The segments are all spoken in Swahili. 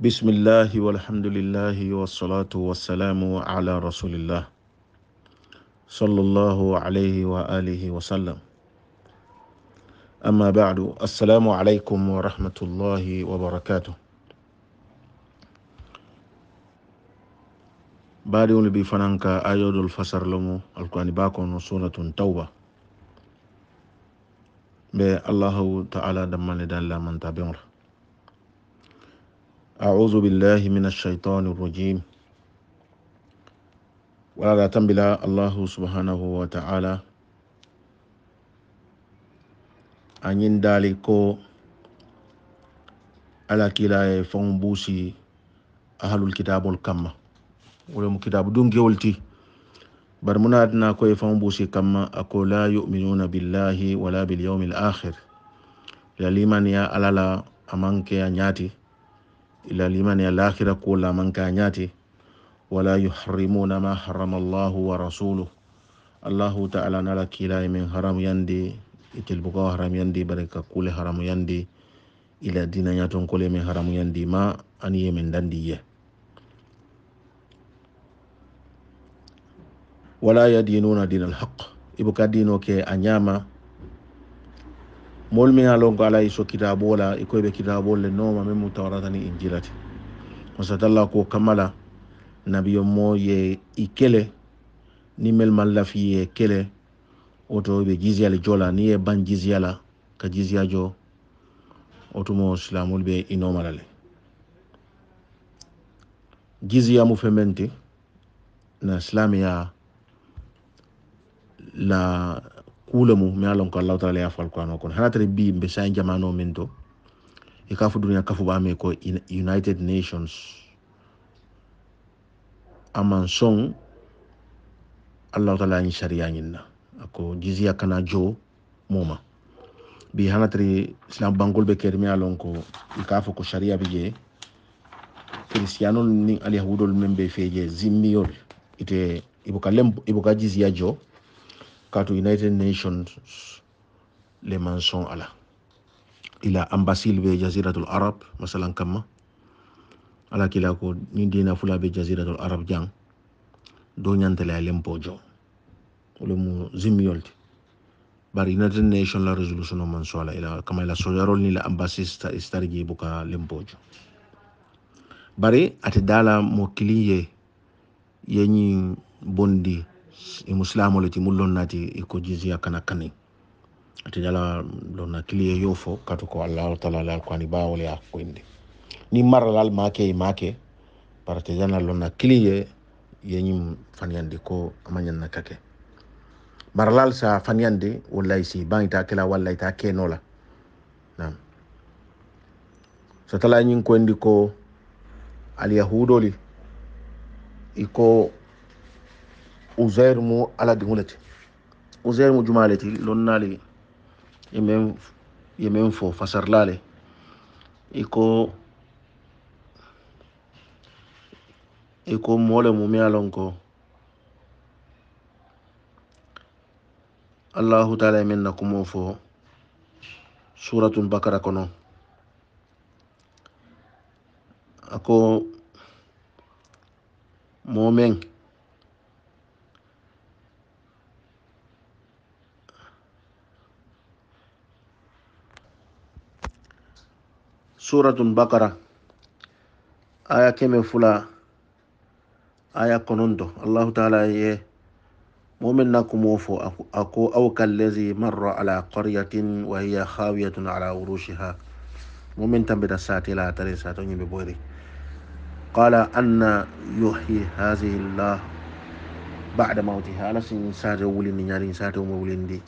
بسم الله والحمد لله والصلاة والسلام على رسول الله صلى الله عليه وآله وسلم أما بعد السلام عليكم ورحمة الله وبركاته بعد يولي فنانك آيود الفسر لمو القرآن باكون سورة توبة be الله تعالى دمان mani da من تابعه أعوذ بالله من الشيطان الرجيم ولا تنبلا الله سبحانه وتعالى أنين دالكو ala kila e fon busi ahlul kitabul kamma wala mu kitabu dun gewol ti bar munadna ko e fon busi kamma ako la yu'minuna billahi wala bil yawmil akhir la liman ya alala amanke ya nyati ila limani alakhira kula mankanyati wala yuharrimuna ma harrama allahu wa rasuluh allahu ta'ala nala kila min haram yandi itil buka haram yandi baraka kule haram yandi ila dina nyaton kule min haram yandi ma aniye min dandiye wala yadinuna dina alhaq ibuka dino ke anyama moolu min ye a lon ko ala ye so kitaboo la i ko i be kitaboo le nooma meŋ mu tawarata ni injila ti wasatalla ko kama la nabiyo moo ye i kele ni melu maŋ lafi ye kele woto i be jisiya le jo la niŋ ye baŋ jisiya la ka jizia jo wo tumo silamolu be i nooma la le jisiya mu femeŋ ti na silamiya la kulemu mi alon ko allah taala yafal qur'an kon hanatere bi be sa jamano min to e kafu duniya kafu me ko united nations aman son allahu taala ni ñi sariyañinna ako jizya kana jo moma bi hanatere islam bangol be kermi alon ko e ka fo ko sharia bi je kristiano ni alyahudol men ɓe feje zimmiol ite ibuka lem ibuka jizya jo kato united nations le manson ala ila ambasil be jaziratul arab masalan kamma ala kila ko ni dina fula be jaziratul arab jang do ñantale a lempo jo wala mu zimmiyolti bari united nation la resolution o manso ala ila kama ila sojarol ni la ambasista istarji buka lempo jo bari ate dala mo kiliye yeñi bondi i musilamu le ti mun lon naati i ko jizya kana kani ati ñala lon na kiliye yo fo katu ko allahu taala la alkuani baawole ya koyndi ni maralal maake e maake par te jana lon na kiliye yeñim fanyandi ko na kake maralal sa fanyandi wallayi si bangita kela wallayi ta keno la nam so tala ñin koyndi ko alyahudoli iko ousair mo aladi hulete ousair mo jumaleti lonnali emen yemen fo fasarlale iko iko mole mu mialonko allahu taala emen nakumo fo suratun bakara kono ako momen suratul bakara aya keme fula aya kononto allahu taala ye momin na kumo fo ako aw kallazi marra ala qaryatin wa hiya khawiyatun ala urushiha momin tambita sati la tare sato nyimbe boyri qala anna yuhyi hadhihi allah ba'da mawtiha ala sin sati wulin ni nyari sati mo wulin di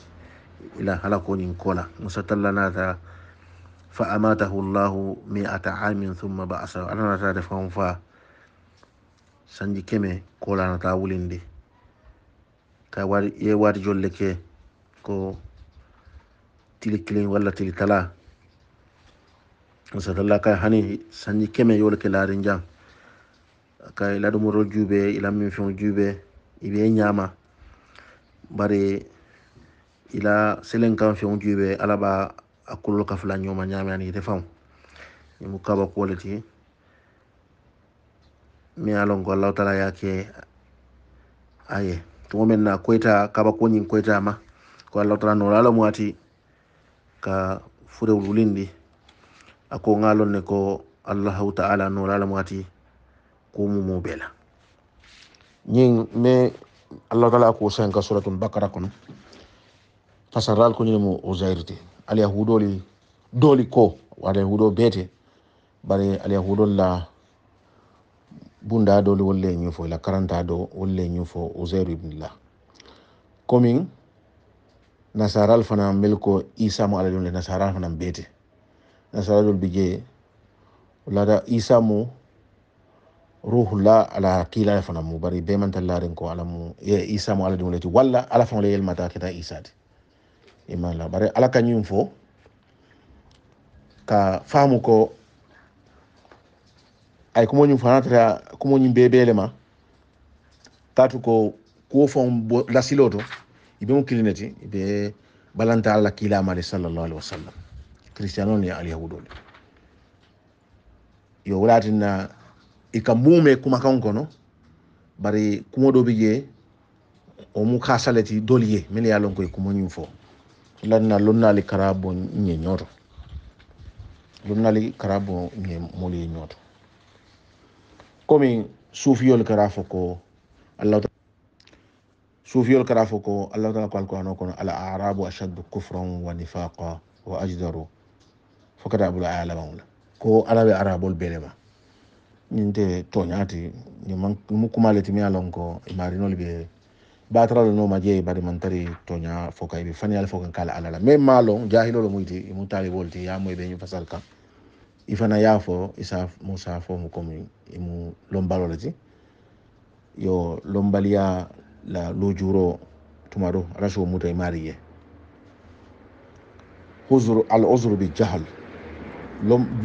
ila halako nyin kola musatalla na ta fa amatahu llahu miata amin thumma baasahu ananata defan fa sanji keme kolanata wulindi ka ye waati jolle ke ko tili kilin walla tili tala satalla ka hani sanji keme yole ke laarin jan ka ila ɗumorol juube ila min feŋo juube ibe ñaama bari ila selen kan feŋo juube ala ba akkulol kafula ñoma ñamani ite faŋo ñimu kaba kuwo le ti miŋ ye a ko allahu taala ye aye to men na tumo kaba ko koyita kabakuwo ma ko allahu taala no la muati ka fure wulindi ako ngalon ne ko allah taala no la muati ko mu mo bela ñiŋ me allah taala ko sen ka suratul bakara kono fasaral ko ñine mo o zairti ala huɗoli dooli ko ala huɗo beete bare ala la bunda doli wolle ñin la karanta do wolle ñin fo usair ibnillah komin nasaral fana melko isa mo aladon le nasaral fana beete nasaradol bi jeye lada isa mo ruhu la ala kiilale fana mu bari bemantallaren ko ala mu isa mo aladon leti walla ala fan le yelmata kita isa de ima la bare ala kañum fo ka faamu ko ay kumoñum fanatata kumoñum bebeele ma tatu ko kuwo fon lasiloo to iɓe mo kilinati iɓe balanta allah kilamale sallllahu alih wa sallam ni alyahudol yo wolatinna ika muume kuma kono bari kumo ɗo bi je omu kasalati doliye min ya lon koye kumoñum fo lanna lonnali karabo ñe ñoto lonnali karabo ñe molu ye ñoto comme suufiyol kara fo ko allah suufiyol kara fo ko allah taala ko alqur'ano kono al arabu ashaddu kufran wa nifaqa wa ajdaru fokata kata bula aya labaŋola ko ala be arabol belema ñinte toñaati ñimu kumale timi ye lon ko imarinol be batara lo no maje bari mantari toña foka ibi fani al foka kala alala me malo jahilo lo muiti imu talibol ti ya moy beñu fasal ka ifana ya fo isa musa fo mu komi imu lombalo la lati yo lombalia la lojuro tumaro rasho muta imariye huzur al uzru bi jahl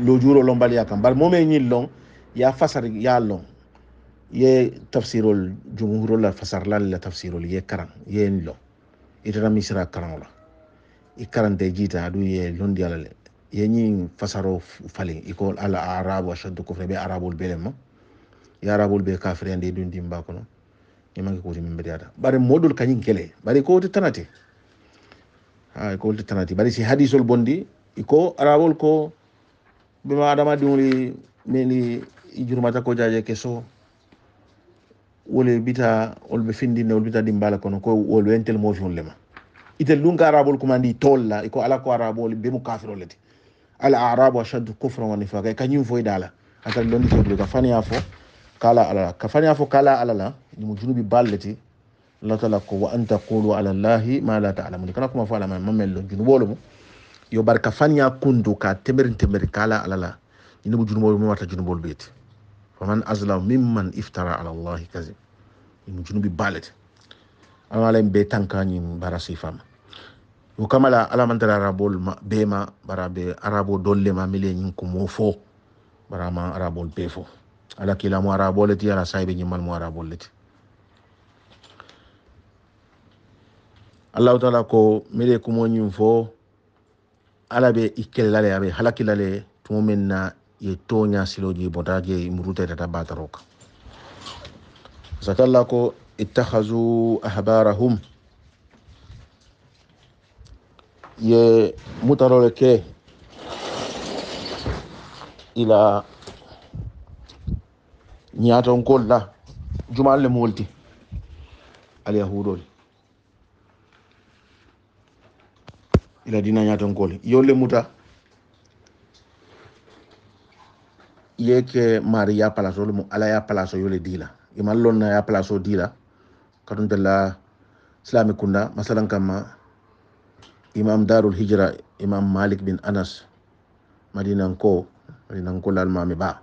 lojuro lombaliya kan bar momeñil long ya fasar ya long ye tafsirol jumhurol la fasarlal la tafsirol ye karan ye lo itara misra karan la i de jita du ye londi ala le ye ni fasaro fali iko ala arab wa shaddu kufra bi arabul bele ya arabul be kafire ande dun dimba no ni mangi ko min mbediyata bare modul kany kele bare ko to tanati ha ko to tanati bare si hadisol bondi iko arabul ko bima adama diŋoli meli i jurumata ko jaje keso wole bita wol ɓe findinne wol bita dimbala kono ko wol wentel fiun lema ite lunga ka arabol kumandi tolla iko ala ko arabol be mu kafiro leti al a'rab wa ashaddu kufra wa nifaqa kañum foy dala atara londi sodule ka faniya afo kala ala ka faniya fo kala la mu junubi balati la talaku wa anta qulu ala llahi ma la taalamun kana kuma fo mamel lo junuɓolo mum yo barka fanya faniya kundu ka temerin temerin kala ala la ni mu junuɓol mum wata junuɓol beti faman azlam mimman iftara ala allahi kasib imu bi balet ala ala be tanka ñim bara sifama o kamala alamantara arabol bema bara be arabo dolle ma mile ñin ko mo fo bara ma arabol be fo ala kilamo arabol leti ala saybe mal mo arabol leti allahu taala ko mile kumo ñin fo ala be ikkelelale abe halakilale tumo men na ye toña ji bota je murutaytata bataroka satalla ko ittahazu ahbarahum ye mutarole ke ila ñatonkol la jumal le moolti alyahudol ila dina ñatonkol yolle muta ye ke ya palaso le ala ya palaso yole dila imal lon na ya palaso dila katun tella islami kunda masalan kama imam darul hijra imam malik bin anas madina nko madina nko lal mami ba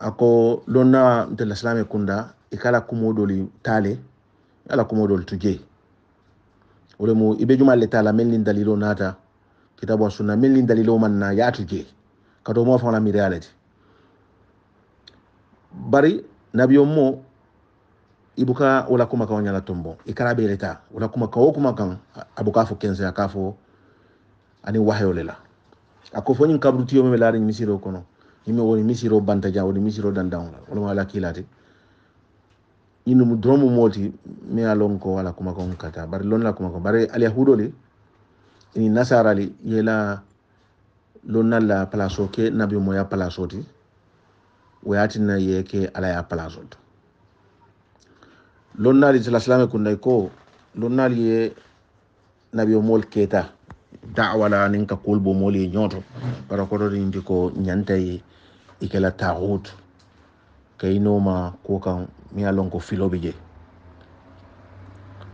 ako lon na tella islami kunda ikala e kumodoli tale e ala kumodoli tuje ulemu mu ibe jumal le e tala melin dalilo nata kitabu wa sunna melin dalilo manna ya tuje kato mo fa fana mi reality bari nabiyo mo ibuka wala kuma kan nyala tumbo ikara bele ta wala kuma ka kuma kan abuka fo kenze kafo ani wahyo lela akofo nyin kabru tiyo me laari misiro kono yimi woni misiro banta ja woni misiro dan dan wala wala kilati inu mu dromu moti me alon ko wala kuma ko kata bari lon la kuma ko bari al yahudo ni nasara li yela lona la palaso ke nabi moya palaso ti o na ye ke ala ya palaso to lon naali sala silame kunday ko lona li ye nabi o mool keta dawala nin ka kuol bo mool ye ñooto bara koto ɗinti ko ñantaye ikela taxut kayinoma ko kan mi ye lon ko filoɓe je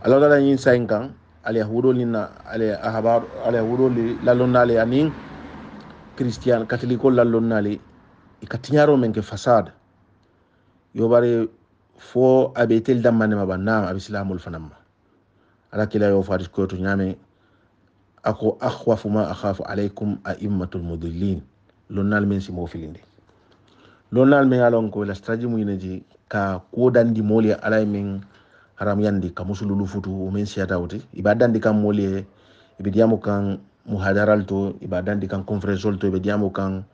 alawtala ñin sayin kan ala ni na alyahabar alyahudol lalonnale anin christian katolikol lallon nali i ka tiɲaro men ke fasad yo bare fo a be tel dammanema ba nam silamol fanan ala kila yo fadis koyoto ñaame ako ahwafu ma akhafu alaykum aimmatul mudillin lonnal men simo filinde lonnal men alon ko la stratégie mu ji ka ko dandi moli alay men haram yandi ka musululu futu men siyata wuti iba dandi kam moli e ibe kan muhadaral to iba dandi kan conférence to ibe jamu kan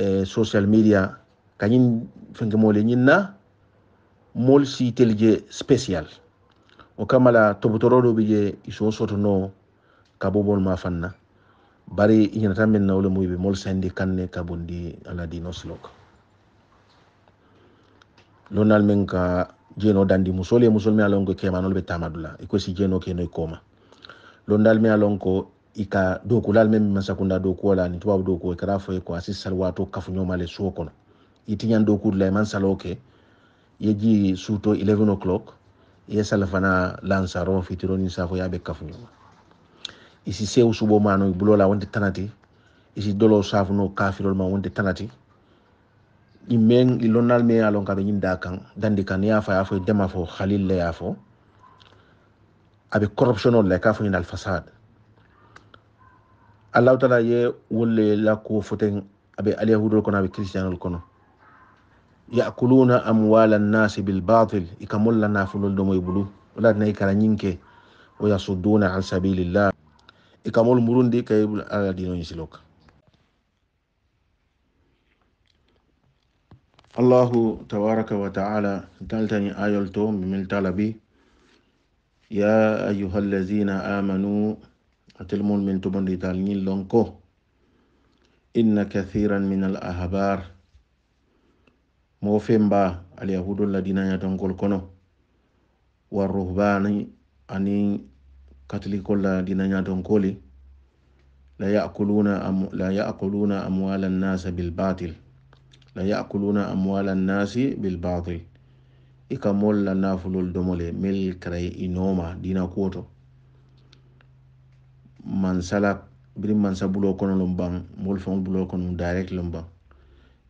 eh, social media kañin fenke mole ñinna mol si tel je spécial o kamala tobotoroɗo ɓe je iso sotono kabobol ma fanna bari iñanata men nawle muyiɓe mol sandi kanne kabondi ala noslok lonal men ka jeno dandi musol e musol mi alon kemanol ɓe tamadula e kosi jeno keno e koma londal mi alon ko ika doku lal meŋ masakunda dookuwo la aniŋ tubabu dookuwo i kara fo ye ko asi saliwaato kafuñoma le suo kono i tiñaŋ dookuudu la i maŋ saloo ke ye ji suuto 11 o'clock ye sali fana lansaro fitiro niŋ saafo ye a be kafuñoma i isi sewu suboo maano i buloo la wonte tanati i si doloo saafunoo kafirol ma wonte tanati ñiŋ meŋ i lonnaalu meŋ ye a loŋ ka be ñiŋ daa kaŋ dandi kaŋ niŋ ye a fo ye a fo i dema fo halil le ye a fo a be corruptionnol la i ka a fo ñiŋ alfasad allah taala ye wolle la kuwo foten aɓe alyahudol kono aɓe christianol kono yakuluna amwala annasi bilbatil ika molla nafulol ɗomo e bulu walatina i kara ñinke o yasudduna an sabilillah ika mol murundi kay ala ñi siloka allahu tawaraka wa taala taltani ayol to mi miltala ya ayuha amanu atel mol min tobondi dal ñillon ko inna kathiran min al ahbar mo femba al yahudu ladina ñatankol kono wa ruhbani ani katolikol ladina ñatankoli la yakuluna am la yakuluna amwala an-nas bil batil la yakuluna amwala an-nas bil batil ika molla nafulul domole mil kray inoma dina koto mansala biri mansa bulo kono lum ban mol fon bulo kono direct lum ban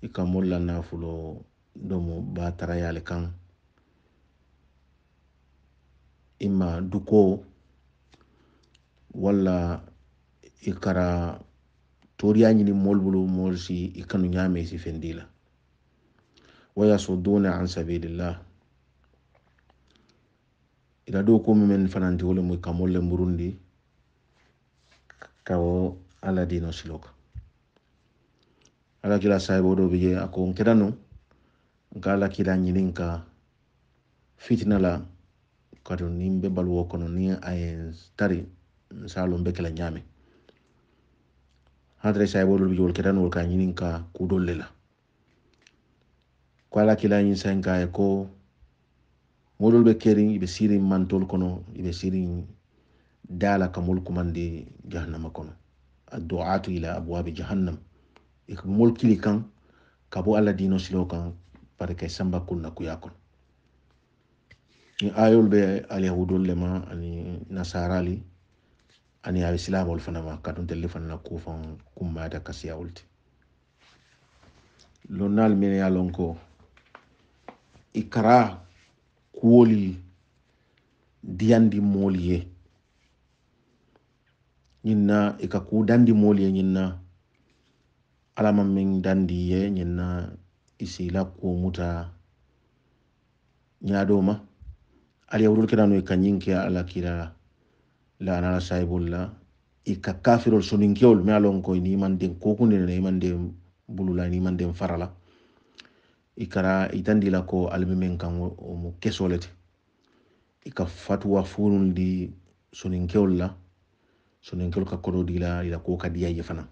i ka mol la nafulo domo ba tara yale kan ima duko walla i kara toriya ɲini mol bulu mol si i kanu ɲame si fendi wa yasuduna an sabilillah ila do ko men fananti wole mo ka le murundi kawo ala dino silo kan ala kila sahibo do biye ako nkira nu nka ala kila ɲinin ka fitina la kado nimbe n be baluwo kono ni a tari nsalo n be kela ɲaami hatere sahibo dolu bije wol kira nu wol ka ɲinin ka kudol la ko ala kila ɲin sayin ka ye ko modolu be kerin i be sirin mantol kono i be sirin dala kamol kumandi jahannama kono adduatu ila abwabi jahannam ik ko mol kili kan kabo alla dino silo kan par kay samba kunna kuya kono ni ayol be alyahudol lema ani nasarali ani awi silamol fanama kadum telli fanana kufan kummata kasiyawolti lonnal min ya lonko ko ikara kuwoli diyandi moolu ye ñinna e ka ku dandi moolu ye ñinna ala maŋ dandi ye ñinna i si la kuo muta ñaadoo ma ali yahudolu kerano i ka ñiŋ ke ala kira la la ana la sahibolu la i ka kafirolu soninkewolu me a loŋ ko niŋ i maŋ den kookundine la i maŋ den bulula niŋ i maŋ den fara la i kara itandi la ko ali be meŋ kaŋ wo mu kesoo le ti i ka fatuwa fuunulu di soninkewolu la sonenkelo ka kodo dila ila ko ka diya ye fana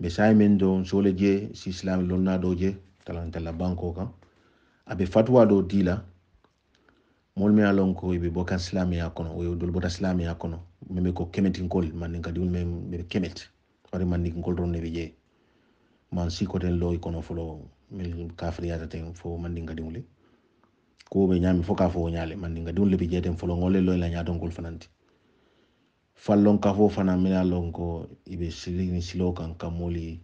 be saye men do sole je si islam lonna do je talantala banko kan abe fatwa do dila mol me alon ko e be islam ya kono o e dol bota ya kono meme ko kemetin kol man ngadi diul mem be kemet wari man ngi kol ron ne be je man si ko den loy kono folo mel ya tan fo man ni ka ko be nyami fo ka fo nyale man ngadi ka le be je ten folo ngole loy e la nyadon gol fananti fallon kafo fana mina lon ko ibe sirini silo kan kamoli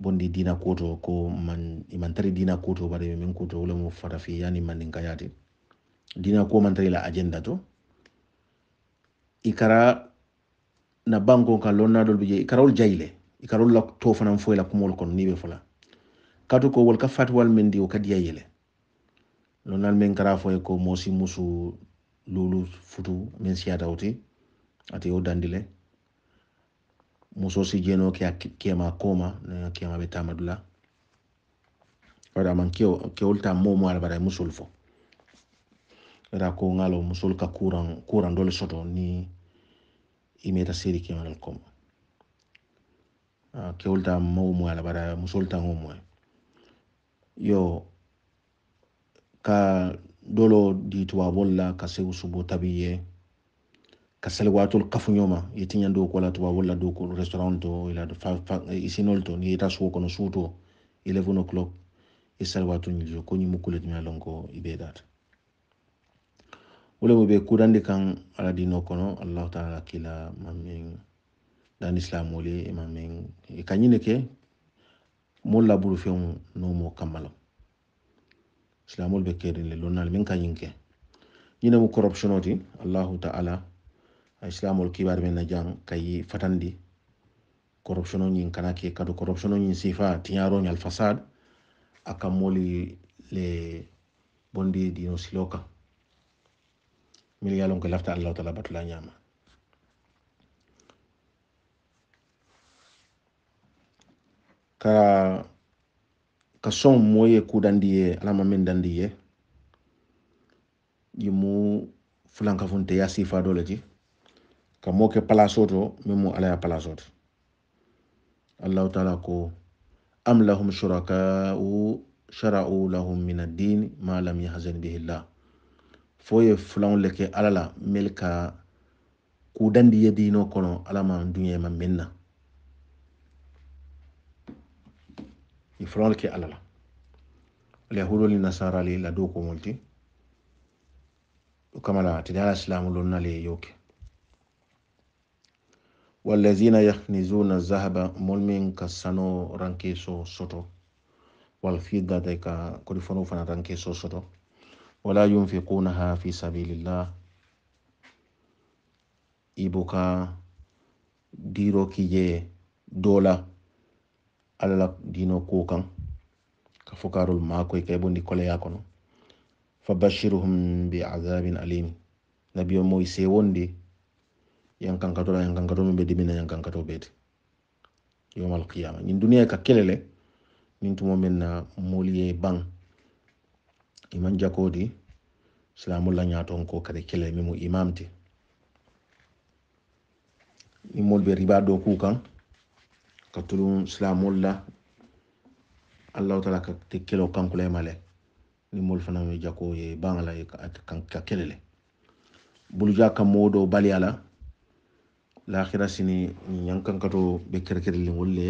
bondi dina koto ko man imantari dina koto bare min koto wala mu farafi yani man manin kayati dina ko man tari la agenda to ikara na banko ka lonna dol bije ikarol jayle ikarol la to fana fo la kumol kon nibe fala kadu ko wal kafat wal min di o kadiya yele lonnal men kara fo ko mosi musu lulu futu min siata wuti ate dandi dandile musoo si jeno ke kema koma na kema be tamadula wada man keo ke ulta mo mo ala bare musul fo ra ko ngalo musul ka kuran kuran dole soto ni imeta seri kema dal koma ah, ke ulta mo mo ala bare musul ta mo mo yo ka dolo di tuwa bolla ka se usubo tabiye ka salwatol kafuñoma ñoma ye tiñan do tuba walla do ko restaurant to ila isinol e, e, to ni yeta suwo kono suuto 11 o'clock i e salwatu ñiljo ko ñimu kuletumya lon ko i be data be kudandi kan ala dino kono allahu taala kila mamin dan islamole e mamin e kañine ke mol laburu feŋo nomo kammala islamol be kedin le lonnal min kañin ke ñinemu corruption oti allahu taala islamol kibar men na jang kayi fatandi corruption o ñin kana ke kadu corruption o ñin sifa tiñaroñal fasad a le bondi dino silo mil ye ko lafta allahu taala batula ñama ka ka son moye ku dandi ye alama min dandi ye yimu fulankafunte ya sifa dole ji ka mo ke palaso to min mu ala ya palaso to allahu taala ko am lahum shuraka'u shara'u lahum min ad ma lam yahzan bihi allah fo ye fulanw le ke ala la mel ka kudandi ye diino kono ala ma duɲɛ ma min na i fulanw le ke ala la alyahudol ni nasara le la do ko molti kamala tidi ala silamu lon na le yoke walladhina yaknizuna zahaba mulmin min ka sano ranke so soto walfiddata ka kodi fono fana rankeso soto wala yunfiqunaha fi sabilillah ibuka diro kije dola alala dino kokan kan ka fukarol makoy kay bondi koleya kono fabashiruhum bi adhabin alim nabiyo moy se wondi yankankato la yankankato min ɓe dimina yankankato ɓeete yom alqiyama ñin duniya ka kelele ñin tumo min na moolu baŋ iman jakodi silamu la ñaton ko kadi kelele min mu imam ti ni moolu be riba do ku kan ka tulum silamol la allahu taala ka te kelo kankula e male ni moolu fana ye jako ye baŋa la ka kelele buluja ka moo do baliya la lahira sini ñankankato be kerkerelingol le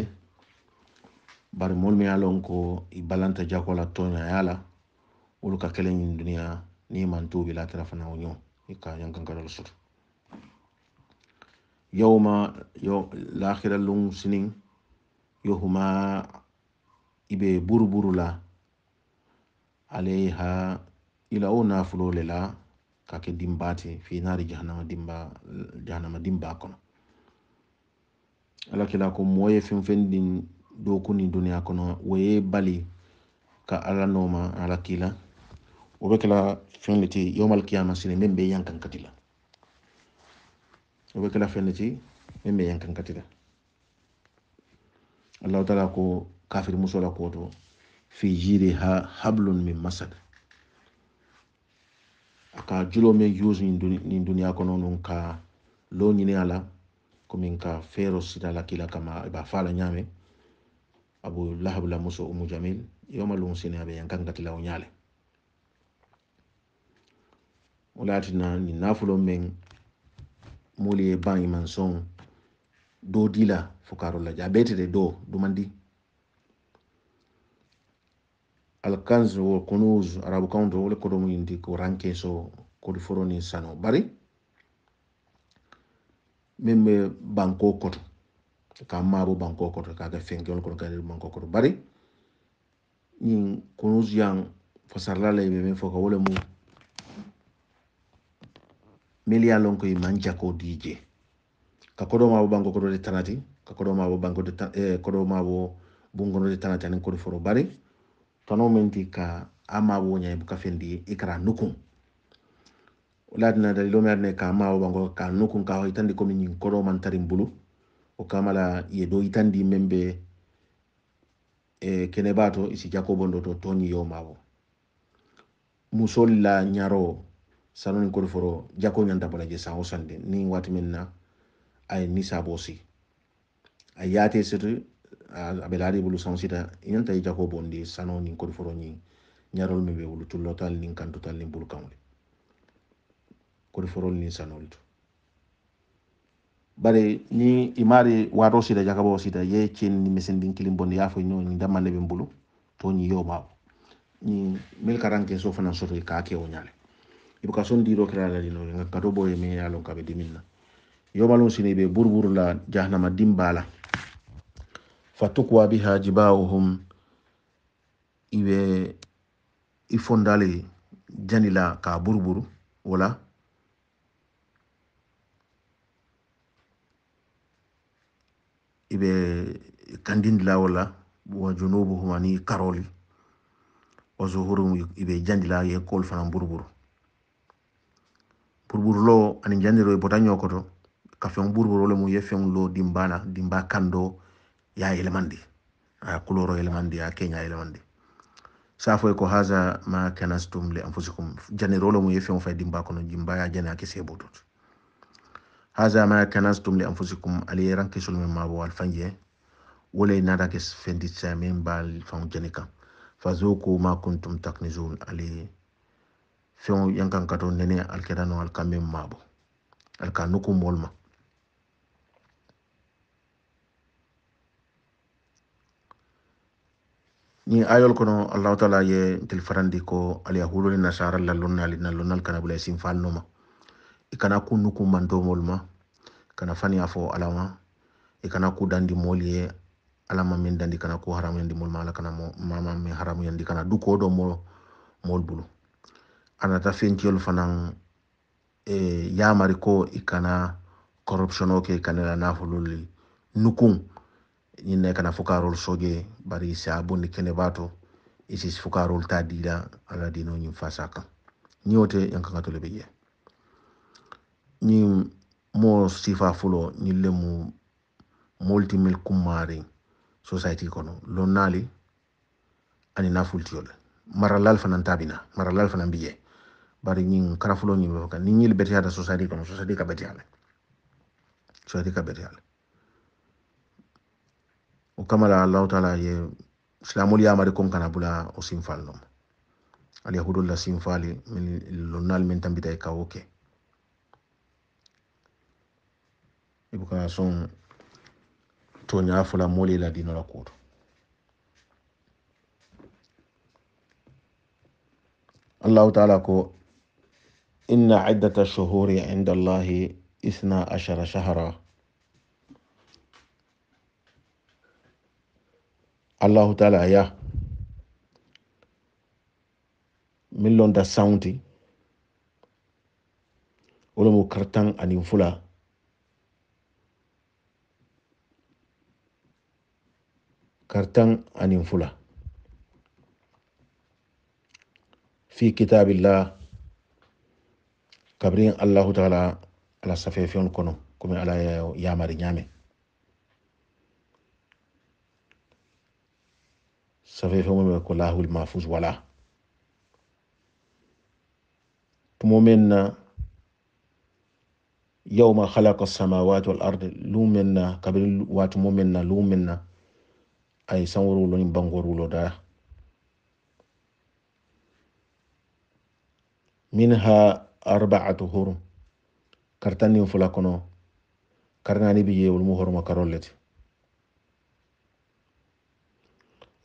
bari moolu mi ye lon ko i balanta jako la toñaya la wolu ka kele ñin duniya ni man tuubi la tara fana wo ñoo i ka ñankankato la soto yawma yo lahira lung sinin yo huma ibe buruburu la alayha ila wo nafulo le la ka ke dimba ti fi naari jahannama dimba jahannama dimba kono alakira ko mɔgɔ ye fɛn fɛn di dɔgɔkun ni duniya kɔnɔ o ye bali ka ala n'o ma alaki la o bɛ kɛla fɛn de ti yɔmal kiyama sini min bɛ yan kan kati la o bɛ kɛla fɛn de ti min bɛ yan kan kati la alahu taala ko kafiri muso la ko to fi jiri ha hablun min masad a ka julo min yuzu nin duniya kɔnɔ nun ka lo ɲini a la komin fero feero la kila kama iba fala nyame abu lahab la muso umu jamil yoma lum sine abe yan tila o ñaale o latina ni nafulo men muli e bangi iman do dila fukaro la jabete de do dumandi alkanz wo kunuz arabu kawndo wole kodomu indi yindi ko ranke so kodi foro ni sano bari min ɓe banko koto ka mabo banko koto kaga fengewol kono kadi banko koto bari ñin konus yan fo sarlalay ɓe min fo ka wole mum miliya lon koye man jako dj ka koɗo mabo banko koto de tanati ka koɗo mabo banko de tan, eh, koɗo mabo bungono de tanati anin koɗo foro bari kano menti ka amabo ñayi buka fendi ikra nukun latina dalilo me arne kama o bango ka nuku ka itandi komi nyin koro man tarim bulu o kama la ye do itandi membe e kene bato isi jakobo ndo to toni yo mawo musol la nyaro sanon ko foro jako nyanda bala je sango sande ni wati menna ay ni sa sabosi ay yate situ abelari bulu sango sita inanta jakobo ndi sanon ko foro ni nyarol membe wulu tullotal nin kantutal ni bulu kamule kodi forol ni sanolto bare ni imari wato sida bo sida ye chen ni mesen din kilim bon ya fo ni ndama ne bembulu to ni yoma ni mel karanke so fana so ka ke o onyale ibuka son diro kra la dino nga kado boye me ya lon ka be diminna yoma lon sine be burbur la jahnama dimbala fatukwa biha jibahum iwe ifondale janila ka burburu wala iɓe kandindila la wa junubuhum ni karoli wa zuhurum iɓe jandila ye kol fana burburu burburu lo ani jandiro e bota ñokoto ka feŋ burburu le mu ye lo dimbana dimba kando ya elemandi aya kuloro elemandi ya kenya elemandi safo ko haza ma kanastum li anfusikum janiro le mu ye feŋ dimba kono jimba ya jani ake sebutot haza ma kanastum li anfusikum ali ranke sol min mabo al fanje wala inada ke fendi samin bal fan jenika fazuku ma kuntum taknizun ali feŋo yaŋ kaŋ nene ali keta noŋ ali ka meŋ maabo ali ka nuku ayol kono allahu taala ye ntelu farandi ko ali yahulu nasara la lonnali na lonnali kana bula ye i kana kunnu kun manto ma kana fani y'a fɔ ala ma i kana ku dandi molu ye ala ma min dandi kana ku haramuyandi molu ma ala kana mama min yandi kana du ko dɔ mo molu bulu a nata fenciyolu fana e, yamari ko i kana corruptiono ke kanela nafololu nukun ñinne kana fukarol soje bari si a bondi kene bato isis fukarol ta dila ala dino ñin fasa kan ñiwote yankangatole be jee ñi moo siifaa fuloo ñiŋ le mu moolu ti minnu kunmaariŋ sosayitii kono lonnaali aniŋ naafulutiyoolu. Maralalu fanaŋ taa bi naa, maralalu fanaŋ bi jee. Bari ñi karafuloo ñiŋ ñi fo kaŋ niŋ ñiŋ beteyaata sosayitii kono, society ka beteyaa le, sosayitii ka beteyaa le. Wo kama la allahu taalaa ye silaamoolu ye a mari kana bula wo sinfaalu nooma. Aliyahudoo la simfali minnu lonnaalu minnu tanbita i e ka wo ke. i buka sõn moolu ye la diinɔ la kuo to allahu taala ko inna iddata shuhuri inda allahi isna ashara shahra allahu taala ya min lonta sawti wo lomu aniŋ fula كارتان أن ينفلا في كتاب الله كبرين الله تعالى على صفيفون كونو كم على يا ماري نامي صفيفون ما كلاه المافوز ولا مؤمن يوم خلق السماوات والأرض لومنا قبل وات مؤمنا لومنا a ye san wɛrɛw lɔ ni da minha arba'atu hurum kari tan ni fila kɔnɔ kari naani bi ye mu hɔrɔma karol le ti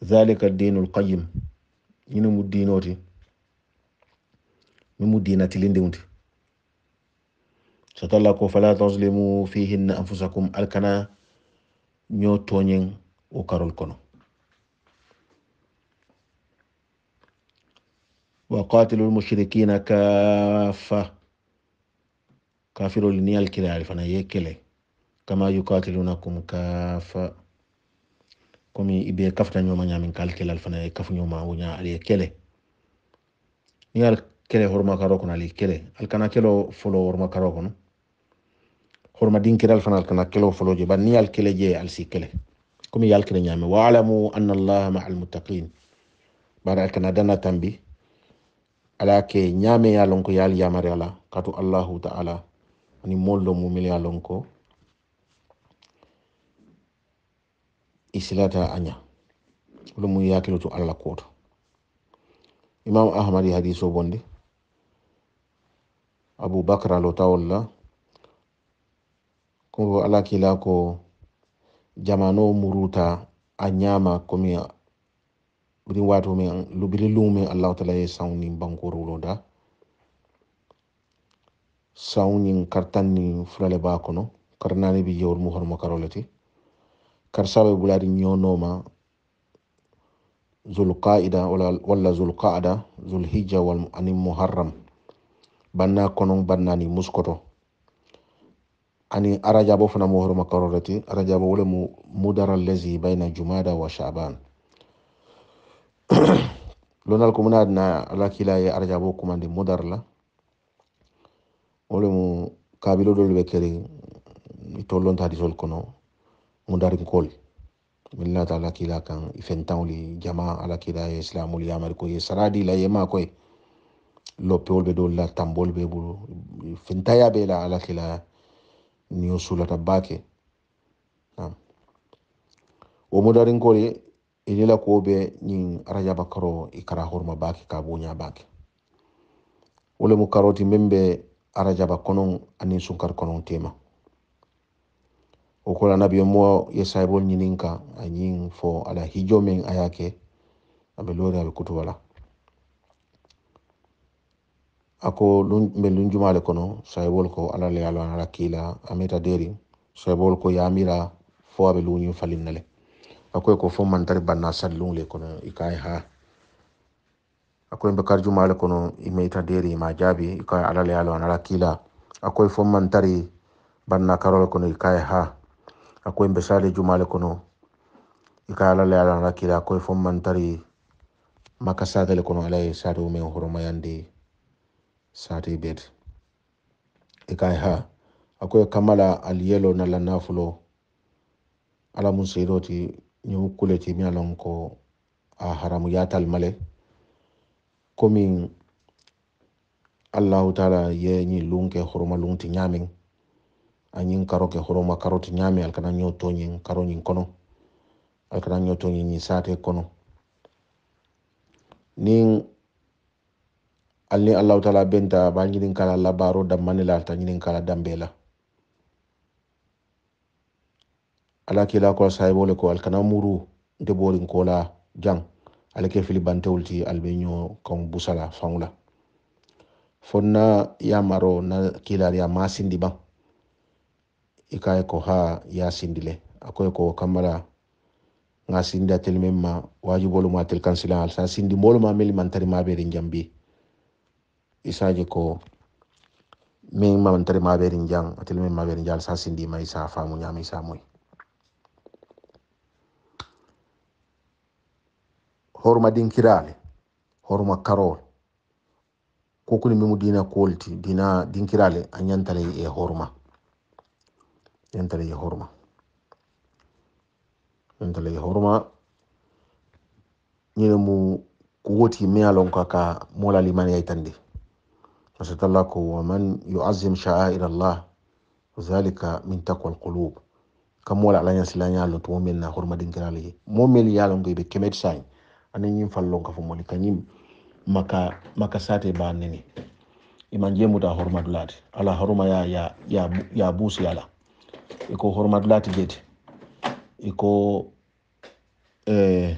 zalika dinul qayyim ñini mu diinoo ti mu diina tilindiŋo ti sotalla fala taslimu fihinna anfusakum alkana ñoo tooñeŋ wo karol kono wa qatilu lmushrikina kafa kafirol ni alkilali fana ye kele kama yukatilunakum kafa komi ibe kafta ñoma ñamin ka alkilal fana ye kafu ñoma woña ali ye kele ni al kele horma karo kono ali kele alkana kelo folo horma karo kono horma dinkiral fana alkana kelo folo je bar ni al kele je al si kele komi yalkina ñaame wa alamu anna allaha maa almuttaqin bara kana dana tambi ala ke ñaame ya lon ko yamare ala katu allahu taala ani mollo mumil ya lon ko isilata aña wala mu yakkilotu allah koto imam ahmad hadiso bonde abou bakra lo tawolla ko ala kilako ko jamano muruta a ñama komi birin wato min lubiri lumi allahu ta'ala ya sauni bankoro loda sauni kartan ni furale ba kono karnani bi yawul mu hormo karolati kar sabe bulari nyonoma zulqaida wala wala zulqaada zulhijja wal anim muharram banna kono banna ni muskoto ani arajabo fana mo horoma karorati arajabo wole mu mudara allazi baina jumada wa sha'ban lonal ko munad ala kila ye arajabo kumande mudar la wole mu kabilo dol be kere to lonta di sol kono mudar ngol milla ta ala kila kan ifentawli jama ala kila ye islamul yamar ko ye saradi la ye ma koy loppewol be dol la tambol bulu fentaya be la ala kila niyo sulata bake nam womodarinkole ilela ko be ñiŋ rajaba karo i kara horma bake ka buña bake wole mu karoti meŋ be arajaba konon ani sunkar konon tema wo kola nabiyo mo ye sayibol ñininka a fo ala hijo men a yake aɓe lori aɓe ako ɓe lunjumale kono sahibol ko alala yaalo an kiila ameta deri sahibol ko yamira fo aɓe luñin falinnale akoye ko fo mantari banna sallunle kono ikaye ha akoye ɓe karjumale kono imeta deri ma jaabi ikaye alala yaalo an kiila akoye fo mantari banna karole kono ikaye ha akoye ɓe sale jumale kono ikaye alala yaalo an kiila akoye fo mantari makasatele kono alaye sade umen horomayande sati beti ikai ha akoye kamala aliyelo na lanafulo ala musiro ti ñiŋ kule ti miŋ a ko a haramu yatal male komi allahu taala ye ñiŋ lunke ke horoma luŋ ti ñaamiŋ karo ke horoma karo ti ñaamiŋ al kana ñoo to ñiŋ karo nyin kono al kana ñoo to ñiŋ ñiŋ saate kono niŋ alni allahu taala benta ba ñinin kala labaro dammani lalta ñinin kala dambela ala kila ko sahibole ko alkana muru nte borin kola jang ala ke filibantewol ti albeño kan busala fanwla fonna yamaro na kilar ya masindi ban ikaye ko ha ya sindile akoye ko kammala nga sindi atelmen wajibolu ma tel kansilan alsa sindi molu ma meli mantari maɓeɗen jambi isaji ko min mamantere maɓerin jang atel min maɓerin jal sa sindima isa famu ñama isa moy horma dinkirale horma karol kokuni mimu dina kolti dina dinkirale a ñantale e horma ñantale e horma ñantale e horma ñine mu ko mi alon ka ka mola limane yaytande Nasitalaku waman yuazim sha'air Allah zalika min taqwal qulub kam wala ala nyasi to mel na horma din kirali momel yalo ngi be kemet sain ani nyim fallo ka fo moli kanyim maka maka sate ba nini iman jemu ta horma ala horma ya ya ya ya busi ala iko horma dulati jeti iko eh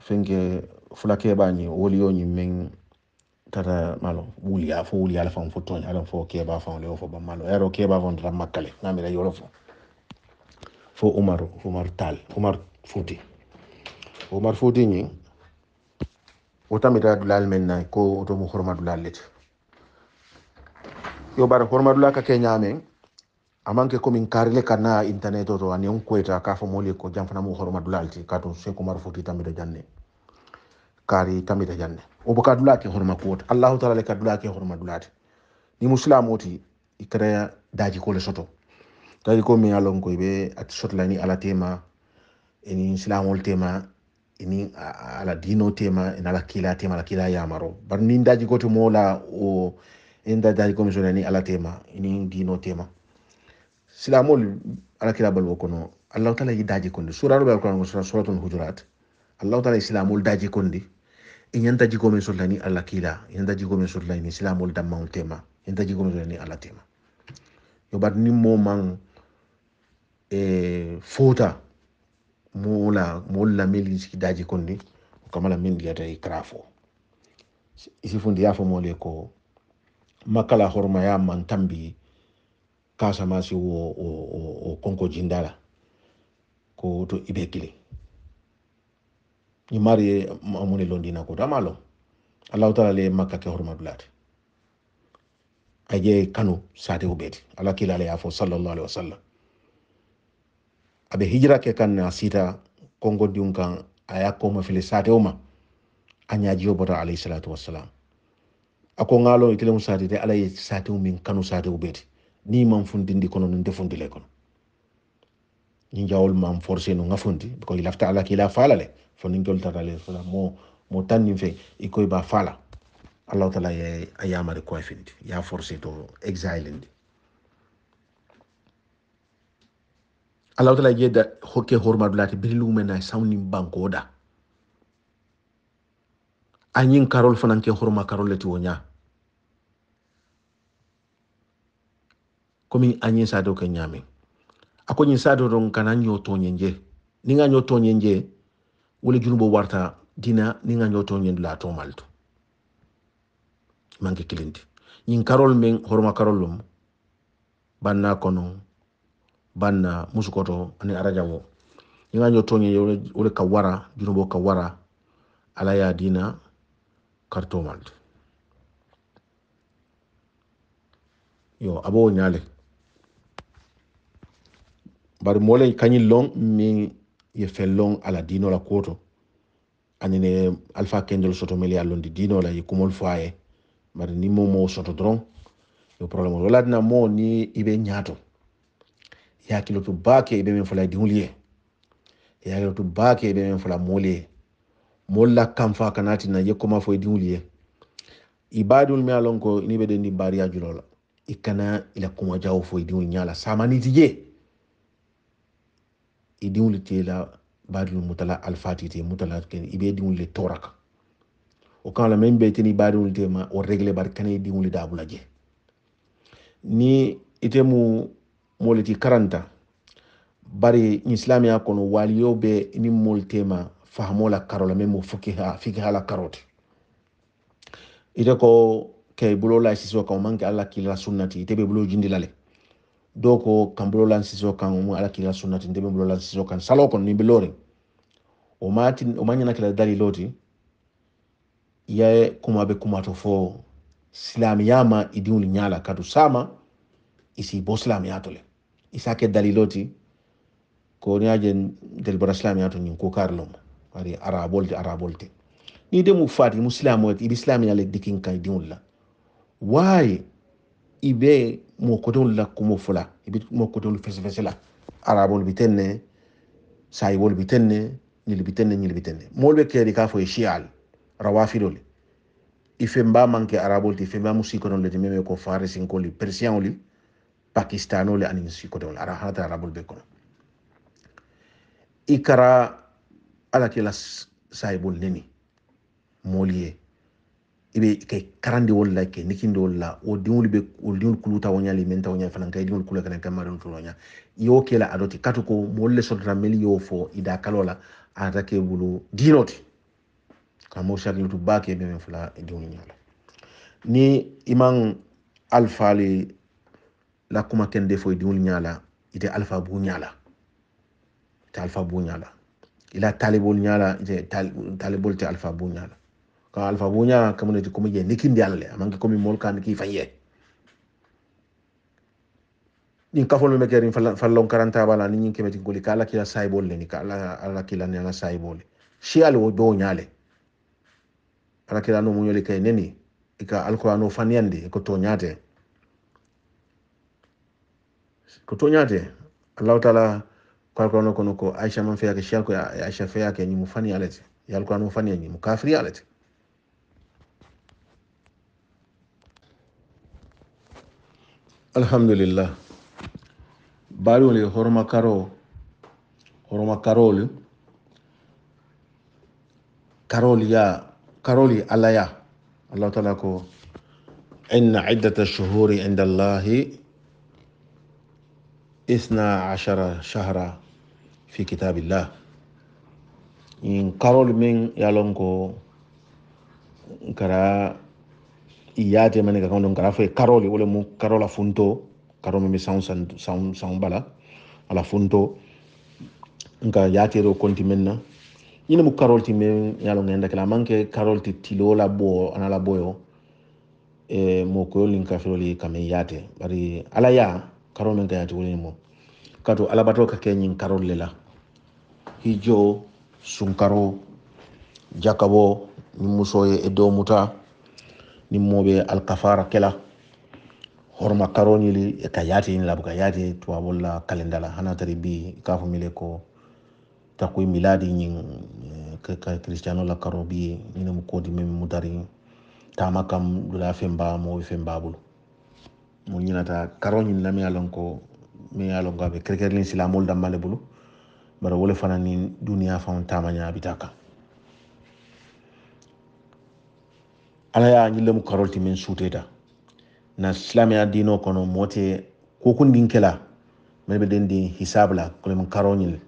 fenge fulake woli yo tata malo wuli a fo wuli ala fan fo toñ ala fo ke ba fan le fo ba malo ero ke ba fan tata makale na mi yoro fo fo umar umar tal umar futi umar futi ni o tamita dulal men na ko to mu horma dulal let yo bara horma dulal ka ke nyamen amanke komin karile kana internet to ani on kweta ka fo mole ko jamfana mu horma dulal ti ka to se ko mar futi tamita janne kari tamita janne obo ka ke horma kuwota allahu taala le ka ke horma dulate ni musilamoti i kara daji ko le soto daji ko min alon koy be ati sotlani ala tema eni silamol tema eni ala dino tema en ala kila tema ala kila yamaro bar ni daji goto mola o en da daji ko mi ni ala tema eni dino tema silamol ala kila bal wokono allah taala yi daji kondi sura al-qur'an sura suratul hujurat allah taala silamol daji kondi inyanta jiko min sollani alla kila inyanta jiko min sollani silamol dammaol tema inyanta jiko min sollani alla tema yo bat ni mo man e fota mola molla meli siki daji kondi kamala min liyata e krafo isi fundi yafo mole ko makala hormaya man tambi kasamasi wo o konko jindala ko to ibe kili ñimmaari ye amune londina kuta amalo allahu taala le makka ke hormadulate aje kanu sate ubeti ala kila le yafo sallallahu alaihi wasallam abe hijra ke kan na sita kongo diun kan aya ko ma fili sate uma anya jio bota alayhi salatu wassalam ako ngalo ikile musate de ala sate min kanu sate ubeti ni man fundindi kono non defundile kono ñi jawol mam forcé no ngafundi ko ila fta ala kila fala le fonin gol tarale fala mo mo tanni fe ikoy ba fala allah taala ya ayamari ko findi ya forcé to exile ndi allah taala jeda hokke hormadu lati birilumen na sawni banko da anyin karol fananke horma karol leti wonya komin anyin sado ke nyamin a ako ñin sado don kana ñotoñenje ni nga ñotoñenje wala junubo warta dina ni nga ñotoñen la tomalto manke kilindi ñin karol men horma karolum banna kono banna musukoto ani arajango ni nga ñotoñenje wala ka wara junubo ka wara ala ya dina kartomalto yo abo ñale bari moolu ye kañiŋ loŋ miŋ ye feŋ loŋ a la diinoo la kuo to aniŋ ne alifa kendolu soto minnu ye a londi diinoo la ye kumolu fo a ye bari niŋ moo moo soto doroŋ yo problème wala dina moo niŋ i be ñaato ye hakkilotu baa ke i be miŋ fola diŋolu ye ye hakkilotu baa ke i be miŋ fola moolu ye moolu la kanfa kana tina ye koma fo i diŋolu ye i baadiŋolu miŋ ye a loŋ ko niŋ i be dendi baariya juloo la i kana i la kuma jawo fo i diŋolu ñaa la saamaniŋ jee i e diŋolu te la baadilu mutala alifati te mutala ke i e be e diŋolu le tora kaŋ wo kaŋo la meŋ be iteni i baadiŋolu te ma wo regle bari kana i diŋolu daabula je ni ite mu moolu ti karanta bari ñiŋ kono waaliyo be niŋ moolu tema fahamo la karo la meŋ mu fikiha fikiha la karo ti ite ko ke bulo la kaŋo maŋ ke alla sunnati ite be jindi la le doko ko kambulo lansiso kan mu ala kila sunnati ndebe mbulo lansiso kan salo kon ni bilori o mati o manyana kila daliloti yaye kuma be kuma to fo silamiyama idiwuli ñala kadu sama isi bo silamiyatole isake loti ko ni aje del bara silamiyato ni ko karlom ari arabolde arabolde ni de mu fati mu silamoyt ibi silamiyale dikin kan diwulla why ibe moo mɔgɔdenw la kumo fola i bɛ mɔgɔdenw fɛsɛfɛsɛ la arabol bi tenne sayibol bi tenne ñil bi tenne ñil bi tenne mool be keeri kaa foye shial rawafidol i fe mba manke arabol ti fe mba mu sikotonol le ti meme ko farisinkol li persianol li pakistanol li ani sikotonol ara hanata arabol be kono i kara ala kila sayibol neni mool ye i be kɛ karande wol la kɛ nikinde wol la o diŋolu be o diŋolu kulu tawo ɲa le men tawo ɲa fana ka diŋolu kulu kana gamma don toro ɲa i y'o ke la a doti katu ko moolu le sotota meli y'o fo i da kalo la a ta ke bulu diino ti kamo sarilotu ba ke be men fula i diŋolu ɲa la ni i maŋ alfa le la kuma kende fo i diŋolu ɲa la ite alfa bu ɲa la ite alfa bu ɲa la ila talibol ɲa la ite talibol te alfa bu ɲa la ka alfa buña community komi je nikin dialle amangi komi mol kan ki fanye ɗin kafol meme kerin fallon karanta bala ni ngi kemeti goli ka ala kila saybol le ni ka ala ki kila ni ala saybole si ali wo do ñaale ala kila no muñoli kay neni ika alqur'an o faniyandi ko to ñaate ko to ñaate allahu taala ko alqur'an o kono ko aisha man fiya feyake si alko fiya ke ni mu fani alete e alqur'an o faniya ñi mu kafri alete الحمد لله بارو لي هرما كارو هرما كارول كاروليا كارولي الايا الله تعالى ان عده الشهور عند الله اثنا عشر شهرا في كتاب الله ان كارول من يالونكو كرا iyate mane ka kawndo kala fo e karoli wole mu karola funto karo meme sawu sawu sawu bala ala funto nka yatero konti menna ñina mu karol ti men yalo ngenda kala manke karol ti tilo la bo ana la boyo e mo ko lin ka feroli kame yate bari ala ya karol men yati wole mo kato ala bato ka ke nyin karol lela hijo sunkaro jakabo ni muso e do muta nin be alkafara kela horma karoñili ka yaateyin labu ka yaate tubabolla kalendala hana tari bi ka fo mile ko takuy miladi ñin ka christiano la karo bi ñine mu kodi meme mu tama kam dula femba moɓe fembabulu mo ñinata karoñin lami alon ko mi lon ko aɓe kerekerlin silamol dammale bulu bara wole fana ni duniya fan tama ñaabita kan ala ya ñillemu karol ti min suuteta na silamaya dino kono moote kokun din kela mene be den din hisab la kolem karo ñil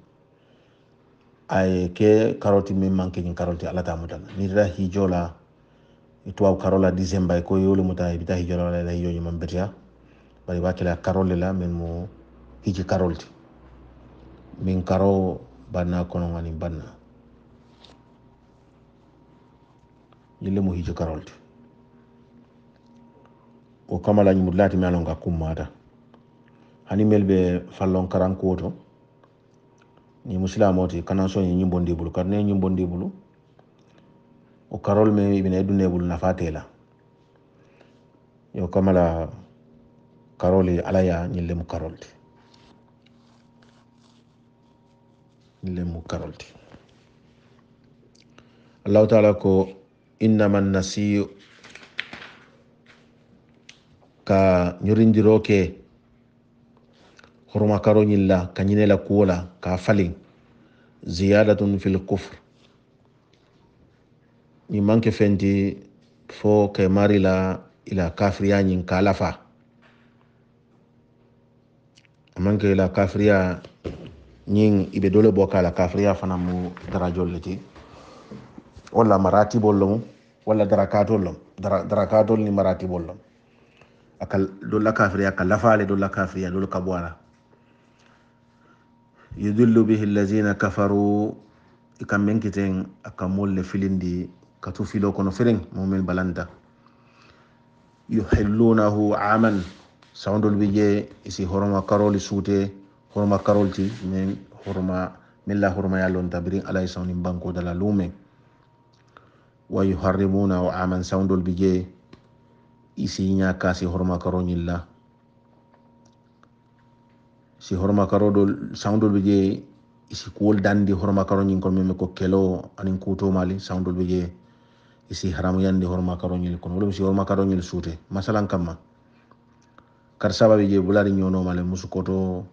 ay ke karoti min manke ñin karoti ala ta mutala ni da hijo la tuwaw karola disemba ko yolu muta bi bita hijo la la hijo ñum betiya bari wa kela karol la men mo hiji karolti min karo banna kono ngani banna lile mo hijo karolte o kamalañi mum laati melo nga kumata kummata hani mel fallon karan koto ni muslimoti ti so soñi ñimbondi bulu kadi ne ñimbondi bulu o karol me ibina e dunne bulu nafa tela yo kamala karoli alaya ñille mu karolti ñille mu karolti allah taala ko innama nasiu ka ñorindiro ke horoma karoñil la ka ñinela kuwo la ka falin ziyadatun fil kufre ñiŋ maŋ ke fo ke marila la ila kafiriya ñiŋ ka lafa a ila kafiriya ñiŋ i be dole bo ka la kafiriya fanaŋ mu darajol le ti walla maratibol wala darakatol lom darakatol ni maratibol lom aka dolla kafiriya ka lafaale dolla kafiriya lol ka bo ala yudillu bihi allazina kafaru i ka men kiten a ka le filindi katu filo kono fereng mumin balanda yuhillunahu aman sawndol bije isi horoma karoli suute horoma karolti ti min horoma min la horoma yalon lonta biriŋ alla banko dala lumeŋ wa yuharrimuna o aman sawndol bi jeye isi ñaka si horma karo ñilla si horma karoɗol sawndol bi jeye si kuwol dandi horma ñin kon meme ko kelo anin kutomali sawndol bi jeye isi haramuyandi horma ñil kono wolum si horma ñil suute masalan kamma kar sababi je bulari ñonomale musukoto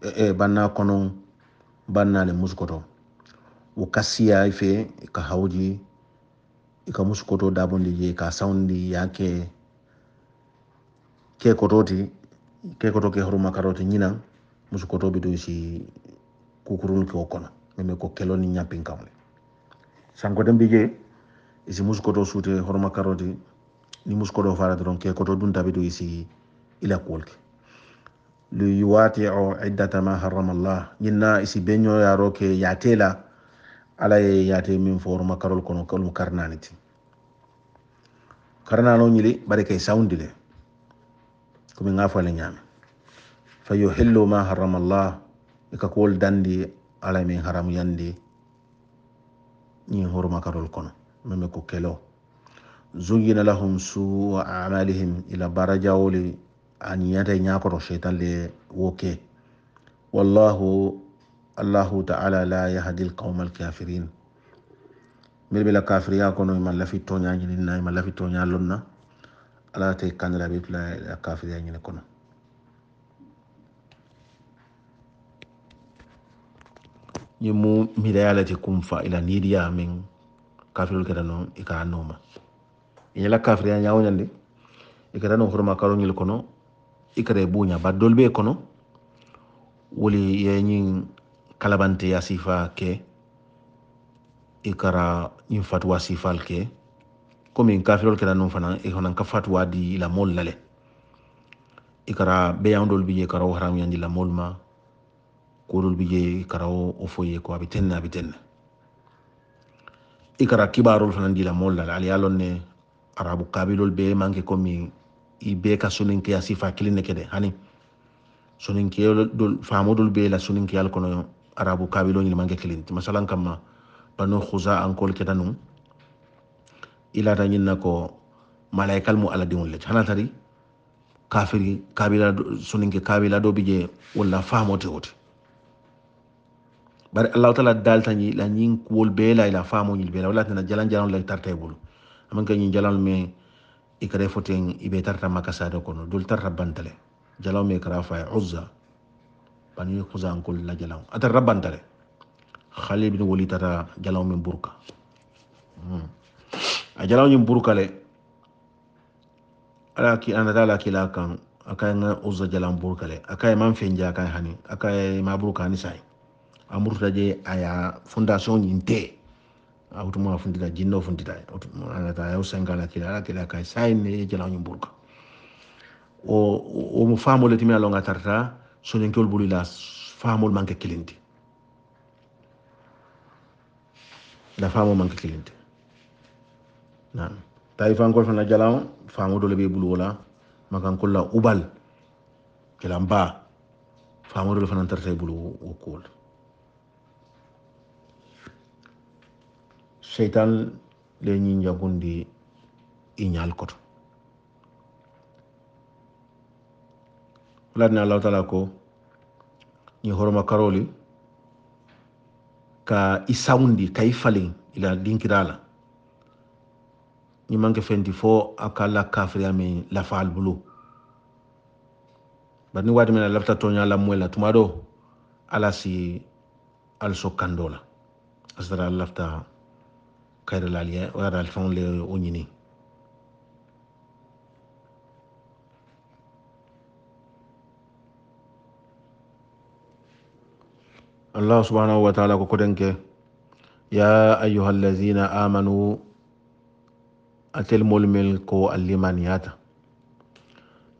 e, e, banna kono bannale musukoto wo kassiya fe ka hawji ikamusu koto dabondi je ka saundi yake ke kototi ke koto ke horuma karoti ñinan musu koto bi si kukurun ke o meme ko kelo ni kamle sanko dem bi isi musu koto suute horuma karoti ni musu koto fara doron ke koto dun tabi isi ila kolke li yuwati'u iddata ma harrama allah ñinna isi beño yaro ke yatela alaye yaate min forma karol kono kalum karnani ti karnano ñili bari kay sawndi le komi ŋafale ñaami fa yuhillu ma harama llah e kakuwol dandi ala e min haram yandi ñin horma karol kono meme ko kelo zuyina lahum suu amalihim ila barajawoli aniyata e ñakoto cheytan le wo ke wallahu allahu taala la yahdi alqauma alkafirin mbir be la kafiriya kono ima lafi toña ñininna ima lafi toña lonna ala te kandira be tula la kafiriya ñine kono ñiŋ mu midaya le ti kumfa ila niidiya meŋ kafirolu keta noo i ka a nooma i ñe la kafiriya ñawo ñandi i keta noo horoma karo ñil kono i keta i buuña bari doolu be kono woli ye ñiŋ kalabanteya sifa ke i kara ñin fatuwa sifal ke komi kafirol kena num fana i e ka fatuwa di lamol lale i kara beyandol bi je kara o haramuyandi lamol ma kodol bi je kara o fo ye ko abi tenne abi tenne i kara fana di lamol lale ali yalon ne arabu kabilol be manke komi i be ka soninkeya sifa kelen ne kede hani soninkeyol famodol be la soninkeyal kono arabu kabilo ñini manke kilinti masalan kamma banu khuza an ankol keta num ilata ñin na ko malaikal mu ala diŋol le ti tari kafiri kabila suninke kabila do bije wala walla te wote bari allah taala dalta ñi la ñin kuwol be la ila faamo ñil be la wala tena jalan jalan la tartay bulu aman ka ñin jalan me ikare foten ibe tarta makasade kono dul tarta bantale jalan me kara fa uzza añuy kul la jalaw ata rabban tare khali bin wali tata jalaw min burka hmm. a jalaw min burka le ala ki anata ki la kan akaye ŋa uzza jalan burka le aka akaye man fenje akaye hani akaye ma burka hani sayi amur murtuta je aya fondation ñin te a wutuma funtita jinno funtita anata ayaw e senga ala kila ala kila akaye sayi ne jalaw ñin burka o o mo famo le timi alonga tarta soñonkewol ɓolila faamol manke kilindi la faamo manke kilindi nam tawi fankol fana jalama faamodole ɓe ɓulu wola makankolla uɓal kelan ba faamodole fana tarata bulu ɓulu kool seytan le ñi jagundi iñal ñal koto fulatni allahu taala ko ñi horoma karoli ka i sawundi ka i la ila dinkirala ñi manke fenti fo a ka la kafiriya min bulu bari ni waati min a toña la la tuma do ala si al so kandoo la a sitara ala lafita kayirala aliya o le o allah subhanahu wa taala ko kotenke ya ayuha allazina amanu atelmol mel ko allimaniyata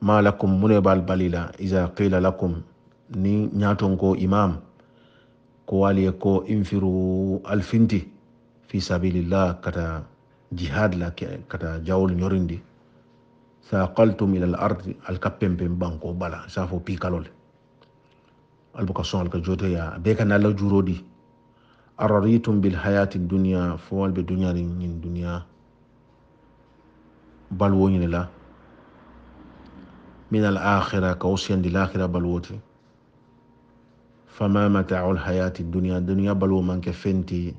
ma lakum mune bal balila iza qila lakum ni ñaton ko imam ko waliye ko infiru alfinti fi sabilillah kata jihad la kata jawol ñorindi sa ila al ardi alkappempen banko bala safo pikalole albuka son alka jotoya be kana la jurodi araritum bil hayati dunya fo walbe dunya ni nyin dunya balwo ni la min al akhirah ka usyan dil akhirah balwoti fama mata'u al hayati dunya dunya balwo man ke fenti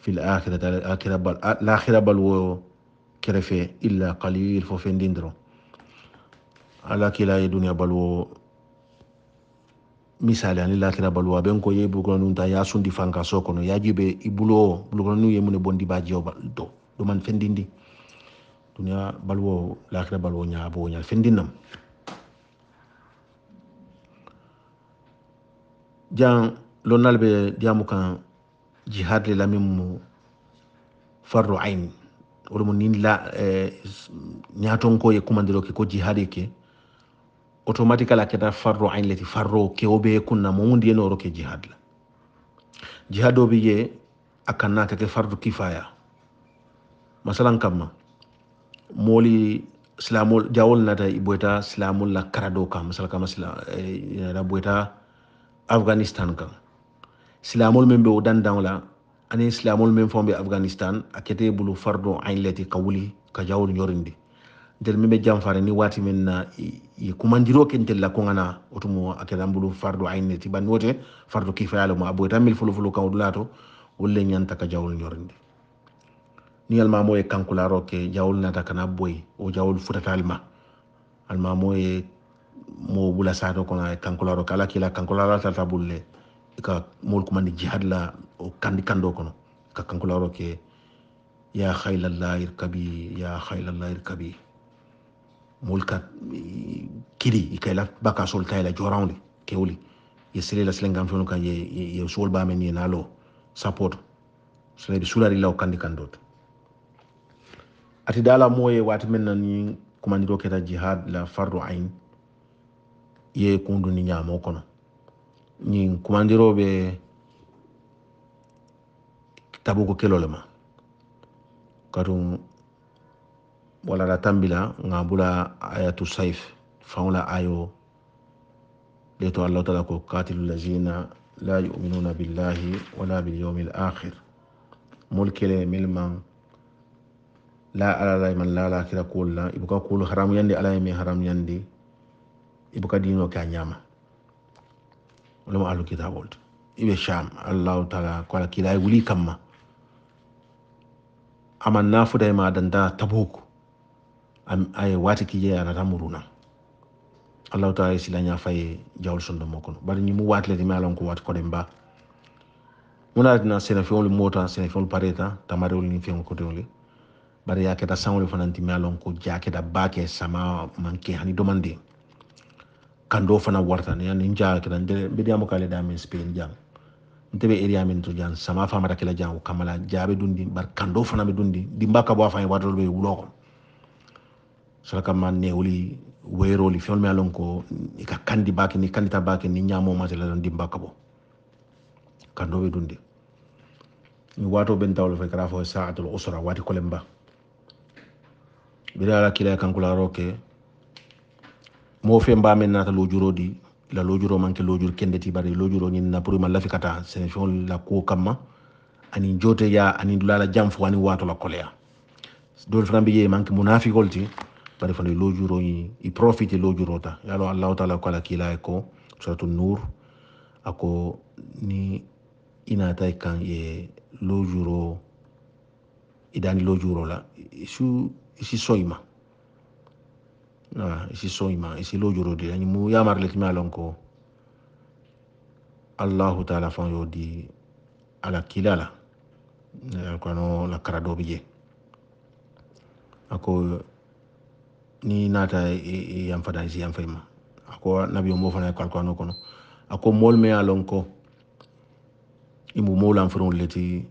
fil akhirah al akhirah bal al akhirah balwo kerefe illa qalil fo fendindro ala kila dunya balwo misaliyani la kira baluwa bɛ n ko ye bulukɔnɔniw ta y'a sundi di fankaso kɔnɔ y'a ji bɛ i bolo bulukɔnɔniw ye mun ne bɔndi b'a do dɔ domani fɛn dindi duniya baluwo la kira baluwo ɲa a b'o ɲa fɛn din nam jan lonnal bɛ diyamu kan jihad le la mu fardu ain wolomu ni la ɲatɔn eh, ko ye kumandiro ke ko jihad ke automatical aketa farro ayn leti farro ke obe be kunna mo mundi eno ke jihad la jihad o ye akanna ke farro kifaya masalan kamma moli islamul jawol nata i boyta islamol la karado kam masala kama da eh, boyta afghanistan kam islamul men be o dan la ani islamul men fombe afghanistan akete bulu farro ayn leti ka ka jawol nyorindi ntel min ɓe janfare ni wati men na ye kumandiro ken tella kogana otumo aketan bulu fardu ayne ti banni wote fardu kifayalo mo aboy tan mil fulofulu kan odula to wolle ñanta ka jawol ñorinde ni almamo ye kankularo ke jawol nata kana boy o jawol futata alma almamo ye mo bula sato kono kankularo ke ala kila kankularo tata bulle ka mol kumandi jihad la o kandi kando kono ka kankularo ke ya haylallahi irkabi ya haylallahi irkabi mulka kili ikayla baka sol tayla jorawle kewli ye sele la silengam fenu kan ye ye sol ba men ye nalo support sele sulari law kandi kandot ati dala moye wati men nan ni kumani do keta jihad la fardu ain ye kundu ni nyamo kono ni kumandiro be tabuko kelolema katum walada tambila nga bula ayatu saif fawla ayo leto allah taala ko katilu lazina la yuminuna billahi wala bilyaumi l akhir mol kele mil man la alalay man lala kira kuol la i buka kuolu haramuyandi ala ye min haramuyandi i buka diino ke a ñama wolemo ahlu kitabol to i ɓe sham allahu taala ko ala kila ye wuli kamma ama nafuda e ma danta tabuk aye waati kije anata muruna allah taala ye silaña faye jawl sondomo moko bari ni mu wat le di malon ko wat ko dem ba sene fi wol mota sene fi wol pareta wol tamariwolu niŋ feŋo koteŋolu bari ya keta saŋolu fanaŋ ti mi alon ko jaketa baake sama manke hani domande kando na warta ni ani dan de bi diamo kale da min spain jam ntebe eriya min to jan sama fa kela jan o kamala jabe dundi bar kando na mi dundi di mbaka bo fa faŋ ye be wulo kono sala kama newuli weeroli feŋol me ye loŋ ko i ka kandi baake ni kandita baake ni ñaamoo mate la loŋ dimba ka bo kandoo be dundi ni waatoo ben tawlo fe kara fo saatul usra waati kolen ba biri ala kila ye kankulaaroo ke moo feŋ baa meŋ naata loojuroo di la loojuroo maŋ ke loojuru kende ti bari loojuroo ñiŋ na pour i ma lafi ka taa senefeŋol la kuo kamma ani jooteyaa aniŋ dulaa la janfo ani waato la koleyaa doolu fanaŋ be jee maŋ ke munafikol ti bari fana ilo juro yi i profite ilo juro ta yalo allah taala ko ala kila ko suratu nur ako ni inata kan ye lo juro idani lo juro la isu isi soima na isi soima isi lo juro de mu ya mar letmi ko allah taala fan yo di ala kila la ko no la karado biye ako ni nata yam fata isi yam fayma ako nabi mo fana kalkano kono ako mol me alon ko imu molan furon leti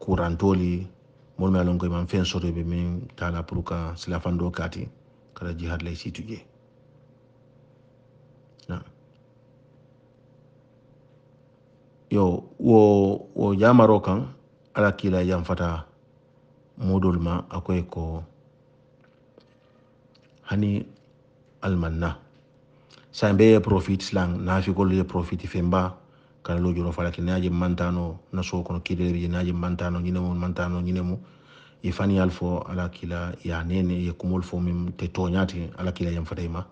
kurantoli mol me alon ko imam fen soto be min tala pruka sila fando kati kala jihad lay situje na yo wo wo jamaro kan ala kila yam fata modulma ma akoy e ko hani almanna san be ye na fi ko le profit femba kan lo jolo fala ke naje mantano na so ko ki be naje mantano nyine mo mantano nyine mo e fani alfo ala kila ya nene ye kumul fo mim te tonyati ala kila yam fadayma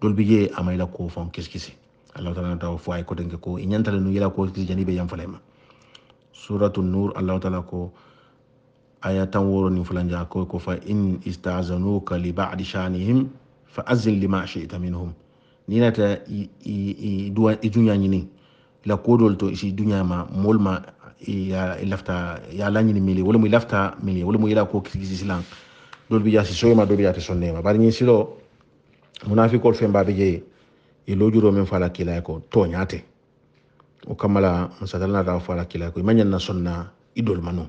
dol bi ye la ko fon kiskisi allah taala taw fo ay ko denke ko inyantale nu yela ko kiskisi janibe yam fadayma suratul nur allah taala ko aya tan woro ni fulanja ko ko fa in istazanuka li ba'di shanihim fa azil li ma shi'ta minhum ni na ninata i dunya ni ni la kodol to isi dunya ma mol ma ya lafta ya la lañini mili wala mu lafta mili wala mu ila ko kisi silan dol bi ya si soyma do bi ya sonne yati sonnema bari ñin silo munafikol fe mbabe je e lo juro men fala kila ko to toñate o kamala kammala da fala kila ko manyan na sonna idol manu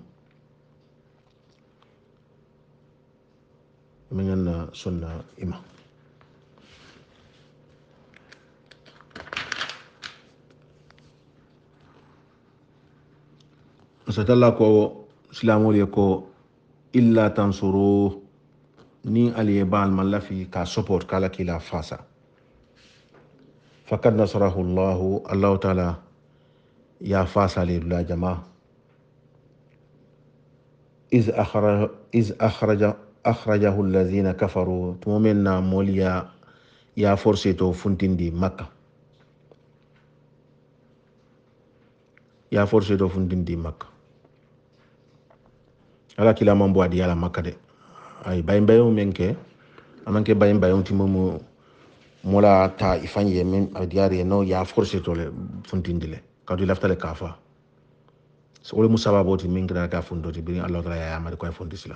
من أن سنة إمام satalla ko silamol ye ko illa tansuru ni ali ye baal man lafi ka support kala kila fasa fakad nasarahu llahu allahu taala ya fasa le dula jama iz akhraja akhrajahu alladhina kafaru tuma men na moolu ya ya forcé to funtindi makka ya forcé to funtindi makka ala kila mambo adi ala makka de ay bay bayon menke amanke bay bayon ti momu mola ta ifanye men adiyari no ya forcé to le funtindi le kadu laftale kafa so wole musaba boti mingra ka fundo ti bini allah taala ya amari ko fundi sila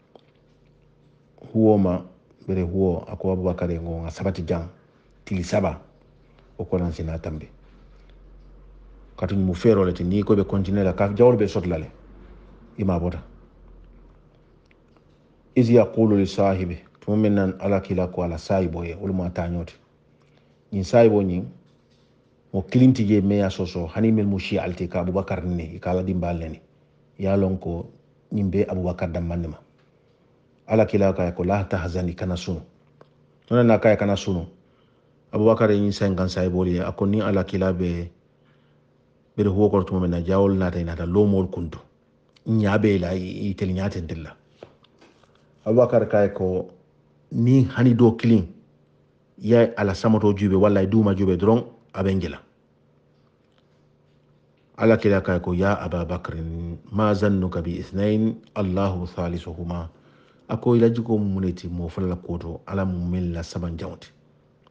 huwoma bere huo ako abubakar ngonga sabati jang tili saba o nan sina tambe katu mu fero le ti ni ko be continuer la kaf jawr be sot lale ima bota iz yaqulu li sahibi tuma ala kila ko ala sahibo ye ul ma tañote ni sahibo ni mo klinti je meya soso hani mel mu shi alti ka abubakar ni kala dimbal ni ya lon ko ñin abubakar dam manima ala kila ka ko la tahzani kana sunu nona na kaya kana sunu abubakar yin san gan sai boli ako ala kila be be ho ko to mena jawol na tay na ta lo mol kuntu nya be la itel nya ten dilla abubakar kaya ko ni hani do kilin ya ala samato jube wallahi duma jube dron abengela ala kila kaya ko ya abubakar ma zannuka bi ithnain allahu thalisuhuma ako ila jiko ko mun mo fala ko to ala mu min la saban jawti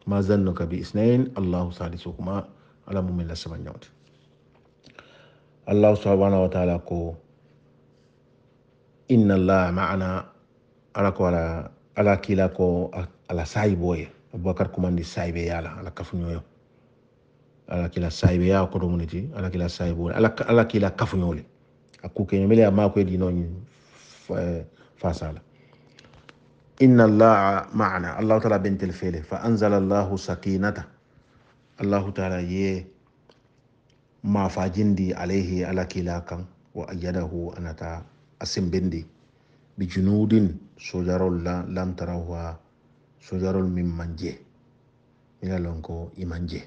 ma zanno ka bi isnain allah salisu kuma ala mu min la saban jawti allah subhanahu wa ta'ala ko inna allah ma'ana ala ko ala ala kila ko ala sayibo ye abubakar kumandi sayibe yala ala kafu kafuñoyo ala kila sayibe ya ko do muneti ala kila sayibo ala ala kila kafu kafuñole a kukeñomele a makoye dino eh, sala inna allaha maana allahu taala bentel fele fa anzala allahu sakinata allahu taala ye ma alayhi ala kila kan wa ayyadahu anata asimbindi bi junudin sojarol la lam tarawha sojarol min manje ila lonko imanje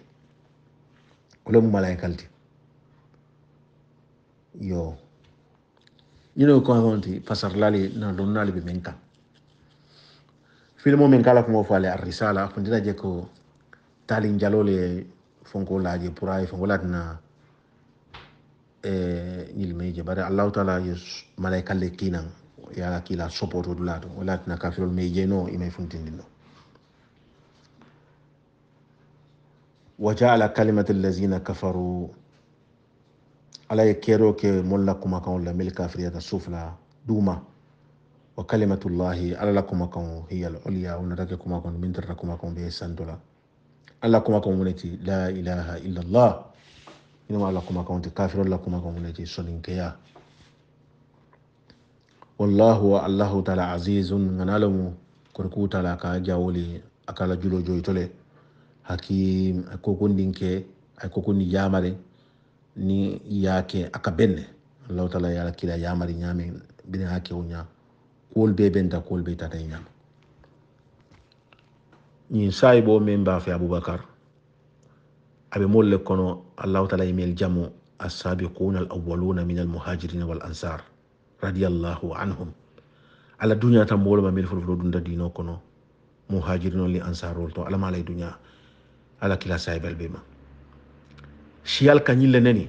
kule mu malaikalti yo ñino ko honti na kan filmo min kala kumo fale arrisala fundita je ko talin jalole fonko laje puraye fonko latina ñilmeje bari allahu taala yo malaikalle kinan yala kila sopoto du lato o latina kafirol mai jeno imay funtindino وجعل كلمة الذين كفروا على يكيرو كي مولا كما كان ولا ملك افريقيا السفلى دوما wa kalimatullahi ala la kuma kan hiya al ulya wa nataka kuma kan min tarra kuma kan bi sandola ala kuma kan munati la ilaha illa allah ina ma ala kuma kan ta kafirun la kuma kan munati sunin kaya wallahu wa allahu ta'ala azizun yamare ni yake aka benne allahu ta'ala ya kila yamari nyame bin hake unya kuwol bee benta kuwol be tata e ñama ñiŋ saayibo meŋ be a fe abubakar a be moolu le kono allahu taala ye meelu jamu assabiquna al awaluna min almuhajirina wal ansar radiallahu anhum ala duñata moolu ma mil folofolo dunta diino kono muhajirinol ni ansarol to alama lay duña ala kila sayibal be ma siyal kañille neni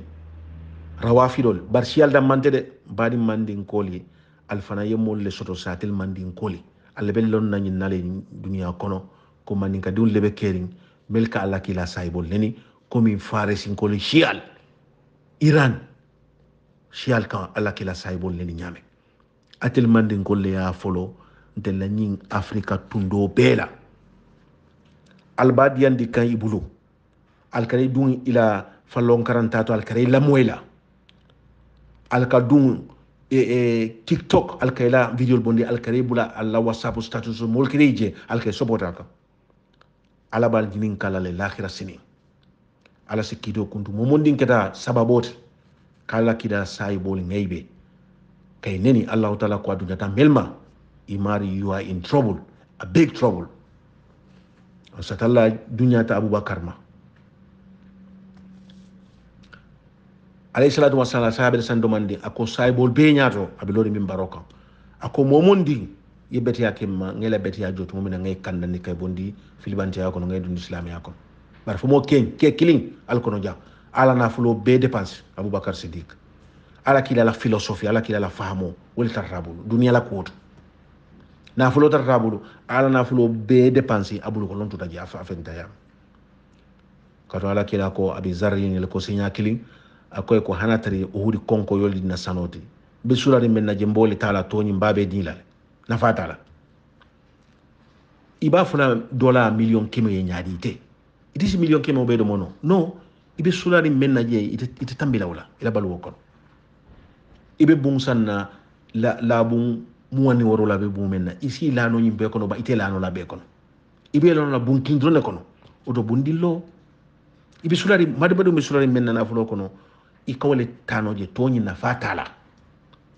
rawafiɗol bar siyal dammante de mbaɗi mandinkool ye alfana ye moolu le soto saatel mandinkooli alla be lon na ñin na le duniya kono ko mandinkadiŋolu le be keeriŋ mel ka alla kiila saayibolu le ni komi faresinkoolu siyal iran siyal kaŋ alla kiila saayibolu leni ni ñaame atel mandinkoolu le ye a folo ntel la ñiŋ afirika tundo bee la alla be diyandi kaŋ i bulu alla kana i duŋ i la fallonkarantaa to kana i lamoyi la alla ka duŋ e, e tiktok alkayla video bondi alkare bula alla whatsapp status mol kere je alkay sobotaka ala bal jinin kala le lakhira sini ala si kido kuntu momondin keta sababote kala kida sai bol ngaybe kay neni allah taala ko aduna ta melma imari you are in trouble a big trouble satalla duñata aboubacar ma alayhisalatu wasalam sahaɓe ɗe sando man ndi ako saybol beñato aɓe lori min baroka kan ako momondi ye beteya kemma ngela beteya joto mumina ngay kandani kay bondi filibanteya kono ngay dundi islamiya kono bara mo ken ke kilin alkono dia ala fulo be dépense aboubacar sidik ala kila la philosophie ala kila la fahamo woli tarata bulu duniya la kuwoto na fulo bulu ala na fulo be dépense abulu ko lontuta je afentayam kato ala kila ko abi le ko signa kilin akoy ko hanatari o huri konko yoli na sanoti be ni men na jembole tala toni mbabe dinla na fatala iba funa dola million keme ye nyadi te itisi million keme be do mono no ibe sulani men na je it tambila wala ila baluwo kono ibe bun sanna laabun woro la be bun men na isi lanoñim be kono ba ite la be kono ibe lanola bun kindrone kono oto bun dillo ibe ni madi me sura ni men na fulo kono i tano je toñi nafa tala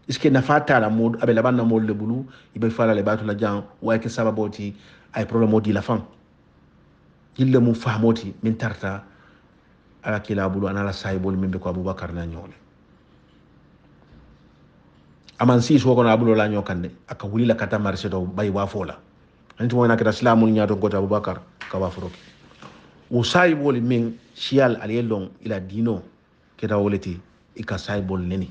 iske ce que nafa tala mo aɓe laɓanna le bulu ibe iɓe falale batula jan wayke ti ay probléme o dila fan yille mu famoti min tarta ala kila bulu ana ala sahibol min be ko abubakar na ñoole aman si so ko na bulu la ñoo ak wuli la kata marché do bay wa fola anti mo nakata islamul ñaato goto abubakar ka wa foroki wo sahibol min siyal aliyellon ila dino kita wo ika sai bol nini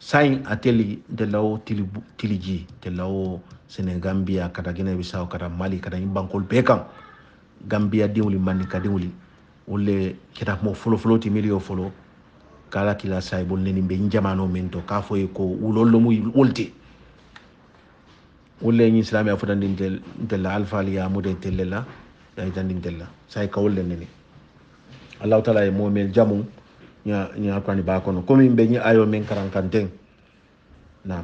sai a teli nte lawo tiliji te lawo kata guinée bissau kata mali kata ñi bankol bee kan gambia mani mandinka diŋoli wolu kita mo kumo folofolo ti milio folo ka kila sai bol nini be ñi jamano min to ka fo ye ko wulol lomu wolu ti wolu le ñiŋ silamiya fotandi ntel la la yayitandi ntel la sai ka le nini allahu taala ye moomel jamuŋ ña ña kwani ba no komi mbe ayo men karankanteng na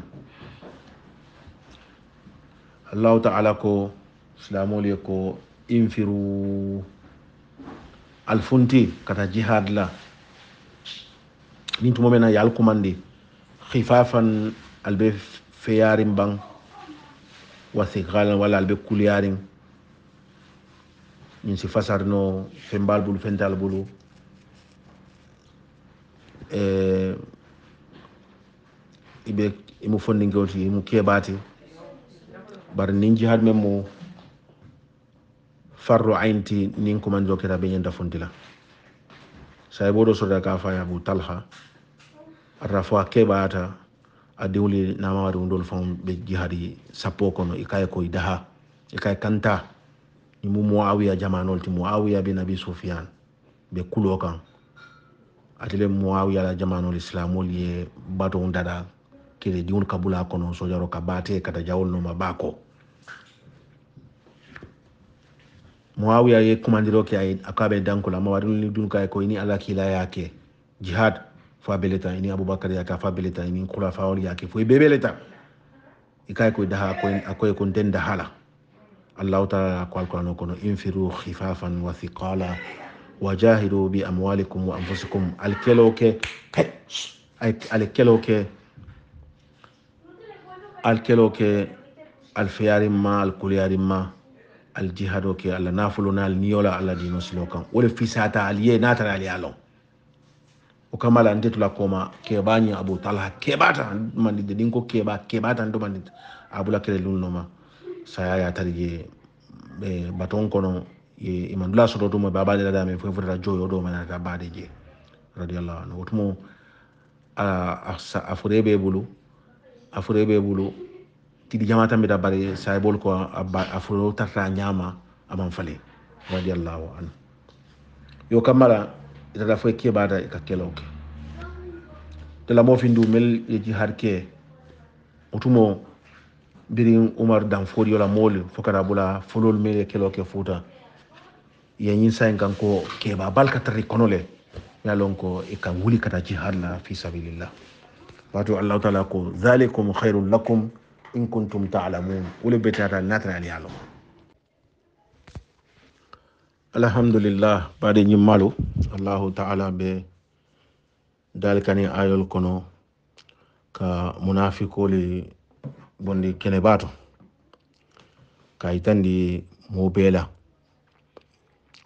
allahu taala ko silamol ye ko infiru alfunti kata jihad la nin tumo mena yal kumandi khifafan albe feyarin bang wasigalan wala albe kuliyarin ñin si no fembal bulu fental bulu Eh, iɓe imo fondi gewti mo keɓati bara nin jihad men mo farro aynti nin koman joketa ɓe ñanda fontila sayi boɗo soda ka faya abou talha ata fo a keɓata a diwli namawari wundol fan ɓe jihadi sappo kono i kaye koye daha i kaye kanta imu moawiya jamanol ti moawiya bin abi soufiane ɓe kulo kan atile le muawiya la jamanol islamol ye batoŋ dada kele diŋolu ka bula kono sojaro kabate kata jawol no mabako ko ya ye kumandiro ke aye a ko a be dankola amma dun kaye ko ini ala kila yake jihad fa bele ini abubakar ya ke fa bele ini kula ya yake fo bebeleta bebele ta daha kaye koye daha akoye ko nden dahala allahu taala ko kono infiru khifafan wa thiqala wajahidu bi amwalikum wa anfusikum alkelo ke alkelo ke alkelo ke alfiyarin ma alkuliyarin ma aljihado ke alla nafolo na al niyola alla dino silo wole fisata aliye natana ali alon o kamala an detula koma keɓañi abou talha keɓata mandide ɗin ko keɓa keɓata ndo mandide abula kele lulnoma saya yatarije ɓe eh, baton kono imandula soto tumo babade la dame fo fota joyo do man ta bade je radiyallahu anhu wotumo a afurebe bulu afurebe bulu tidi jama tambe da bare say bol ko afuro tarta nyama aman fale radiyallahu anhu yo kamala da fo ke bada ka kelo keloke tela mo findu mel ye jihad ke wotumo birin umar dan fori mol mole fokara bula folol mele ke futa ya ñin sayin kan ko keba keɓa balkatari kono le ya lon ko e kan wuli kata jihad la fi sabilillah wato allahu taala ko dhalikum khairun lakum in kuntum talamun wole be tata natana ali yalo alhamdulillah baade ñim malu allahu taala be dalikani ayol kono ka munafikoli bondi kene bato ka yitandi mo bela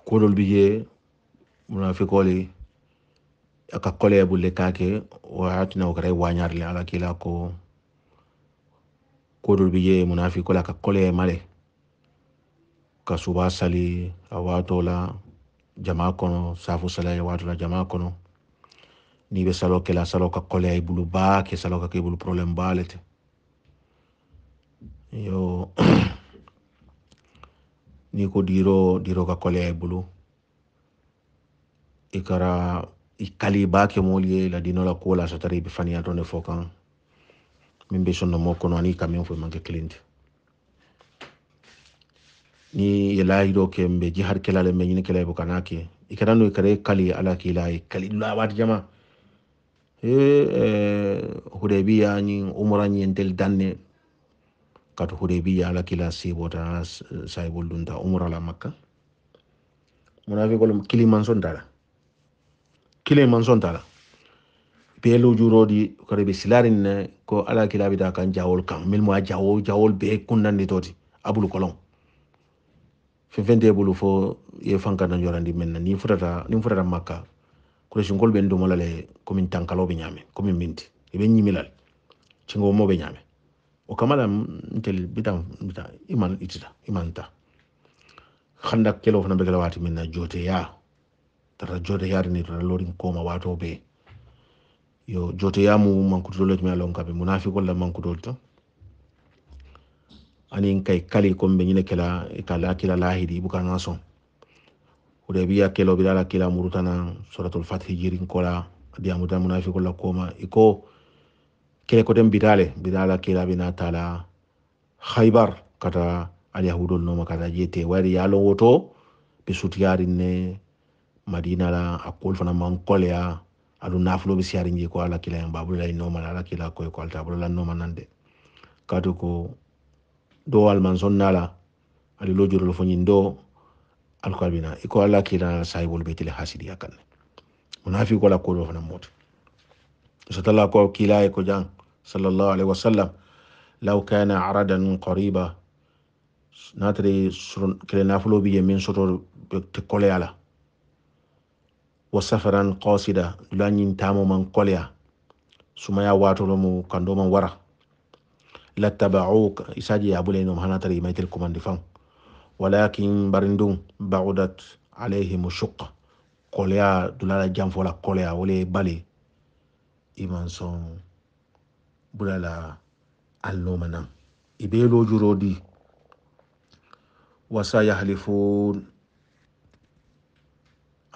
kuolol bi je munafikoli aka kole bulle kake wayatina okara wañarle ala kila ko kuolol bi je munafikoli ka kole male ka suba sali a wato la jama kono safu sala ya wato la jama kono ni be salo kela salo ka kole ay bulu ba ke salo ka ke bulu problem balete yo ni ko diro diro ka kole bulu ikara ikali ba ke molie la dino la kola sa tari be faniya dɔn fokan min be mo kono ani kamion fo manke client ni yelayi dɔ ke n ji har kɛla le mɛ ɲini kɛla i bɛ ka n'a n'o ikare kali ala k'i la i la wat jama e eh, hudaybiya ni umra ni ntel danne katu hudebiya ala kila siibota sayibol dunta umrala makka munafiqol kili manson tala kili manson tala beelu juroodi kare be silarin ne ko ala kila bita kan jawol kan mil mo jawo jawol be ni toti abul kolon fi vende bulu fo ye fanka fankana jorandi men ni futata ni futata makka ko kulesin kol ben dumolale komin tankalo be ñame komin minti e be ñimilal cingo mo be nyame okamala ntel bitan bitan iman itita imanta handak kelo fana begala wati minna jote ya tata jote ya ni tata lorin koma wato be yo jote ya mu mankuto le mi alon kabe munafiqo la mankuto to ani kai kali kombe nyine kala kala kila lahidi bukan nason urebia kelo bidala kila murutana suratul fath jirin kola dia mudan munafiqo la koma iko kele koten bitale bitala kela bena tala khaybar kata alyahudol noma kata jete wari yalon woto be sutiyarin ne madina la a kol fana man koleya aɗum nafuloɓe siyarin je ko ala kila en babulala la ala kila koye ko alta la noma nande kato ko do dowal man sonnala aɗa lojurol foñin do alkoalbina iko ala kila sahibol ɓe hasidi hasidiya kanne munafi kola koɗo fana moto so tala ko kilaye ko jang صلى الله عليه وسلم لو كان عردا قريبا ناتري كلا نافلو بي من سرور تكولي على وسفرا قاصدا لانين تامو من قوليا سمايا واتولو كندو من ورا لاتبعوك إساجي ابو نوم هناتري ميتل كمان دفان ولكن برندون بعدت عليهم الشقة قوليا دولالا جانفولا قوليا ولي بالي إيمان سون bulala alnomanam ibe lo juro di wasa yahlifun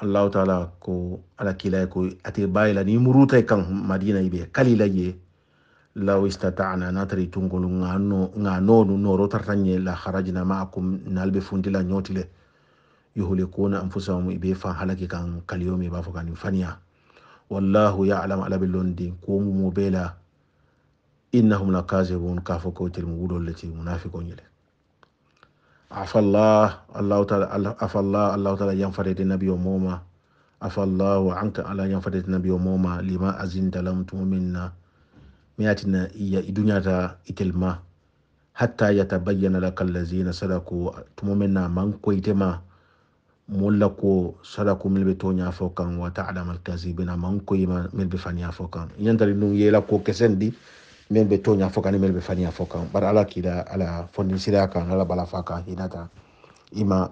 allah taala ko ala kila ko ate bayla ni muruta e kan madina ibe kalila ye law istatana natri natari ngano nga nonu noro tartanye la kharajna maakum nalbe fundila ñotile yuhlikuna anfusahum ibe fa halaki kan kaliyomi bafukani fo faniya wallahu yalam ala be ko mu bela innahum la kasibun kafo koytel mo wuɗolleti munafiqoñele afallah allahu taala afallah allahu taala yanfadede nabi o moma afallahu anka ala yanfadede nabi o moma lima azinta lamtumo minna mi yatina iya i duñata itel ma hatta yatabayyana laka allazina sadaku tumo minna man koytema molla ko sadaku mil be toña fo kan wa taalama alkasibina man koyima mil be faniya fo kan ñantari num yeela ko kesen di mel be toña foka ni mel be faniya foka bar ala kila ala fondi sira kan ala bala faka hinata ima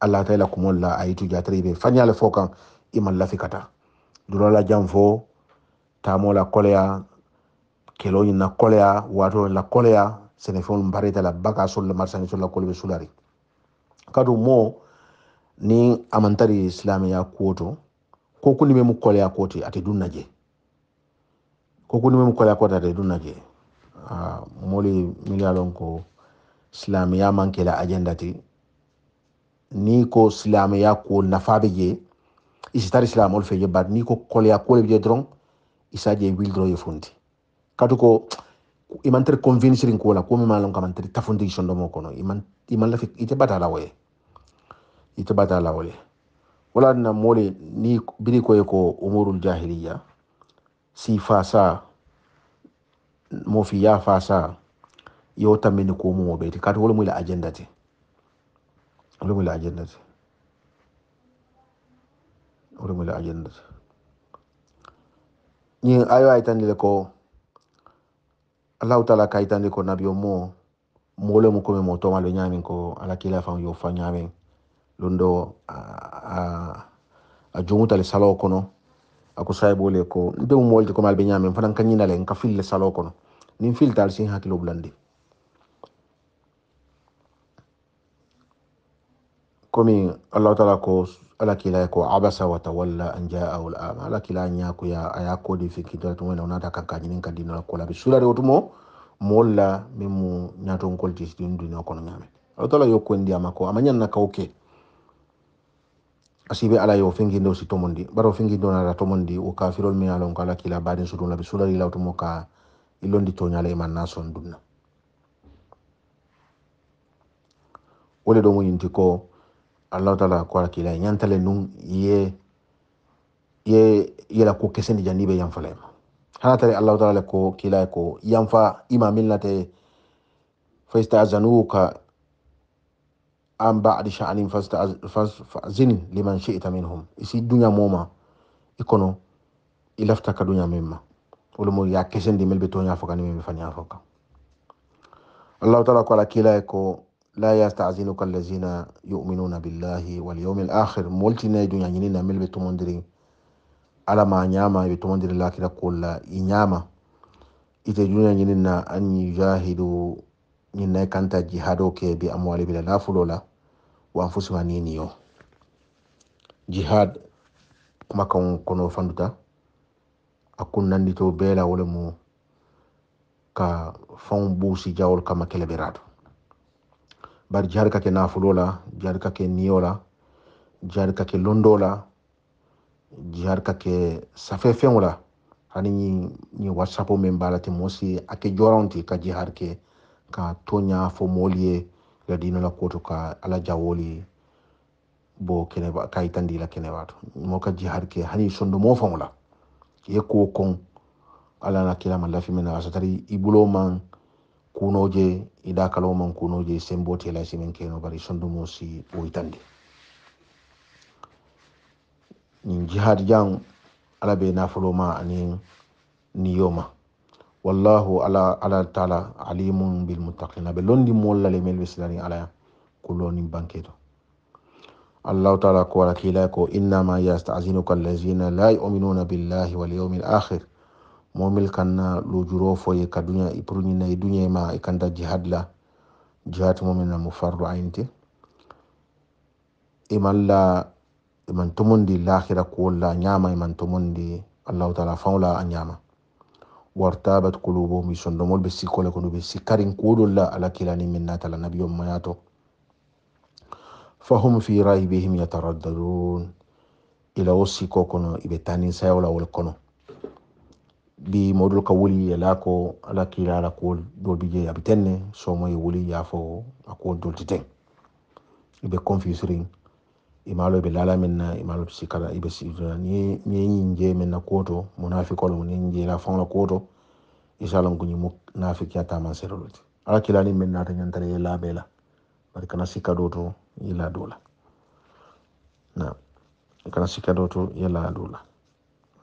alla ta ila kumol la ayitu jatri be faniya le foka ima la fikata duro la jamfo tamo la kolea kelo ni na kolea wato la kolea koleya senefon barita la baka sol le marsan sol la kolbe sulari kadu mo ni amantari islamiya kuoto ko kunime mu koleya koti ati dunnaje ko kuni mem kola kota de duna ke uh, ah, moli milalon ko silamiya ke la agenda ti ni ko silamiya ko nafa be je isitari silam ol je bat ni ko kolya ko be je dron isa je wil dro ye fundi katu ko i imantere convince rin ko la ko mi malon ka mantere ta foundation do mo kono iman iman la fi ite la waye ite batala waye wala na mole ni biri ko ye ko umurul jahiliya si fasa mofi ya fasa yo tamini ko mo be ti kat wol mo la agenda ti wol mo la agenda ti wol mo la agenda ti ni ayo ay tan ko Allah taala ka tan ko nabio mo mo le mo ko mo to ma lo nyamin ko ala kila fa yo fa nyamin lundo a a, a, a junguta le salo kono ako saybole ko ndew molti ko malɓe ñamen fanan kañinale ka fille salo kono nin filtal sin hakkilo bulandi komi allahu taala ko ala kila ko abasa wa tawalla an jaahu lama ala kila ñaku ya aya kodi finkintala tumone o nata kanka ñinin ka dinola kola ɓe sulade wotumo mool la min mu ñatonkolti ti duniya kono ñamen allahu taala yokkoen ndiyama ko ama ñanna kawke okay asibe ala yo fingindo si tomondi baro fingi ndo na tomondi o kafirol mi alon kala kila badin sudun labi sulali lawto mo ka ilondi tonyala e manna son dunna wole do munyinti ko allah taala ko ala kila nyantale nun ye ye ye la ko kesen yam jannibe yanfalema hanatare allah taala ko kila e ko yam fa yanfa imamilnate fa istaazanuka an badi sha'anin fazin liman shi'ta minhum isi dunya moma ikono ilafta ka dunya memma wala mo ya kesendi mel be tonya foka ni meme fanya foka allah taala qala kila ko la yasta'zinuka allazina yu'minuna billahi wal yawmil akhir multi multina dunya nyini na mel be mondiri ala ma nyama be mondiri la kila ko la inyama ite dunya nyini na an yujahidu ñiŋ na i kanta jihadoo ke bi amwaalihim la naafuloo la wa anfusihim aniŋ yo jihad kumakaŋo konoo fanduta a kunnanditoo bee la wo lemu ka faŋo buusi jawolu kama kele le beraato bari jihad ka ke naafuloo la jihad ka ke niyoo la jihad ka ke londoo la jihad ka ke safee feŋo la hani ñiŋ ñiŋ wasapo meŋ be a la ti moo si a ke jooraŋo ti ka jihad ke ka toña fo moolu ye la diino la kuwo to ka ala jawoli ye bo keneba ka yitandi la keneba to moo ka jihad ke hani sondo sondomoo faŋo la ye kuwo koŋ ala na kilama lafi min na a satari i bulo man kuno je i dakalo man kuno je sembo te la simin keno bari sondo sondomoo si wo itandi nin jihad jaŋ ala be nafolo ma aniŋ niyo ma wallahu ala taala alimun bilmuttaqina ɓe londi mollale mel ɓe silani alaya ko lonin banketo allahu taala ko wala kiilay ko innama yastasinuka allazina la yuminuna billahi wal yawmi momil kanna lujuro foye ka duña i pour ñina ma i e kanta jihad la jihad momin na mo fardu aynite iman la iman e tomondi lahira kuwol la ñama iman e tomondi allahu taala fawla a ñama wartabat kulubuhum sondomol be sikkole kono ɓe sikkarin la ala kilani min natala nabiyon mayato fahum fi raibihim yataraddadun ila wo sikko kono iɓe tanin sayawlawol kono bi moɗol ka wuli ala ko ala kila ala kuwol dol bi jeeyi aɓe somo e wuli yafo akuwol dolti imalo ɓe lala min na imalo ɓe sikata iɓe sijuna ni yeñin je min na koto munafikolo ni jeela fanla koto isalan kuñi mu nafikiya taman seroloti ala kilani min nata ñantara ye laaɓe la bari kana sikka ɗo to ye na kana sikka ɗo to ye la dow la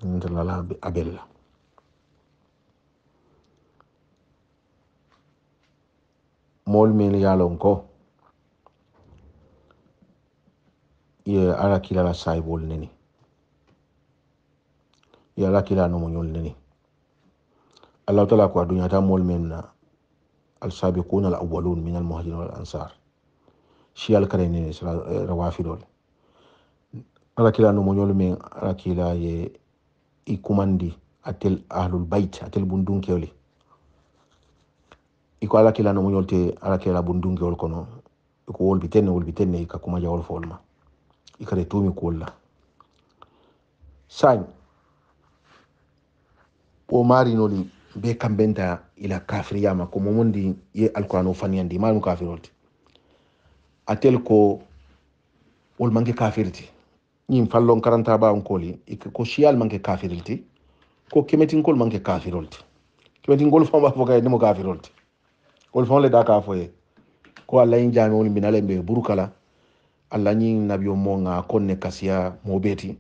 ñantara la abel ko ye ala kilala sahibol nini ye ala kila nomoñol nini allahu taala ko a duñata mool men na alsabiquna al awalun min al muhajirin wal ansar si al kare nini sara rawafidol ala kila nomoñol men ala kila ye i kumandi atel ahlul bait atel bundunkewli iko ala kila nomoñol te ala kila bundunkewol kono iko wolbitenne wolbitenne ka kuma jawol fo wolma ikaleta sañ o marinoli be kambenta ila kafiriyama ko momondi ye alqur'an faniyandi marum kafirolti atel ko wol manke kafirti ñin fallon karanta bawon koli ko shiyal manke kafirilti ko kemetingol manke kafirolti kemetingol fama fo kay nemo kafirolti wol fon le da ka foye ko alla in jami woni mbinale mbe burukala alañin nabio monga konne kasiya mobeti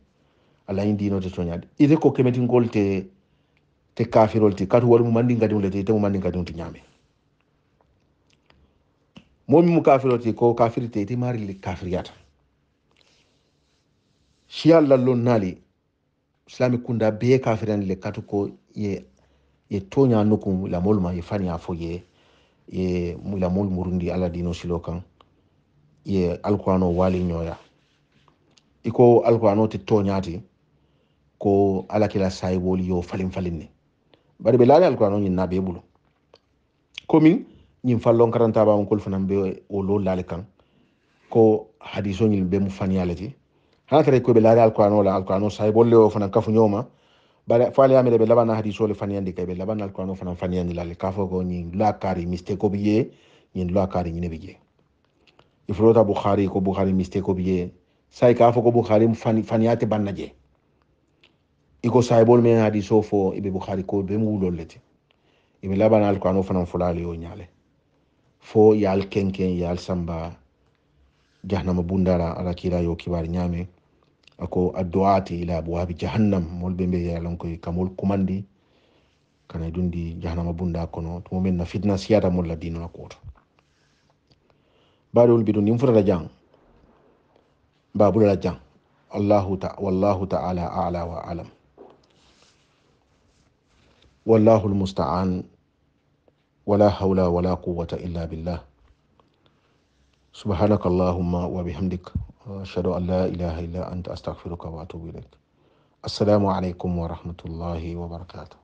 alañin dino te toñade ite ko kemetingol te te kafirol ti katu wari mumandin kadiŋo le ti ite mumandin kadiŋo ti ñaame moo miŋ mu kafirol ti ko kafiri te ite maarili yata siyal la lon nali islami kunda bee kafiriyandi le katu ko ye ye toña nukum la ma ye fani fo ye ye lamolu murundi ala dino silokan kaŋ ye alkurano wali ñoya iko alkurano ti toñati ko ala kila sayiboli yo falin falin ne bari ɓe laali alkurano ñin na ɓe ɓulu komin ñin fallon karantabamakol fanan be o lo laali kan ko hadiso ñin be mu faniyale ti hana tara koɓe laali alkurano la alkurano sayibolle o fanan kafu ñoma bari fo ala yamire labana hadiso le faniyandi kay be labana alkurano fanan faniyandi laali kafo fo ko ñin lo a kaari mistake o ɓe jee ñin lo a ñine ɓe jee ifrota bukhari ko bukhari mistake ko biye sai ka ko bukhari faniyate banna je iko sai bol me hadi sofo ibe bukhari ko be mu lollete ibe labana qano fanan fulale yo nyale fo yal kenken yal samba jahannam e bundara ala kira yo kibar nyame ako addu'ati e ila abwabi e jahannam mol be be yalon ko kamol kumandi kana dundi jahannam bunda kono to men na fitna siyata mol la dino ko بارول بدون ينفر رجان بابول رجان الله تع... والله تعالى أعلى وعلم والله المستعان ولا حول ولا قوة إلا بالله سبحانك اللهم وبحمدك أشهد أن لا إله إلا أنت أستغفرك وأتوب إليك السلام عليكم ورحمة الله وبركاته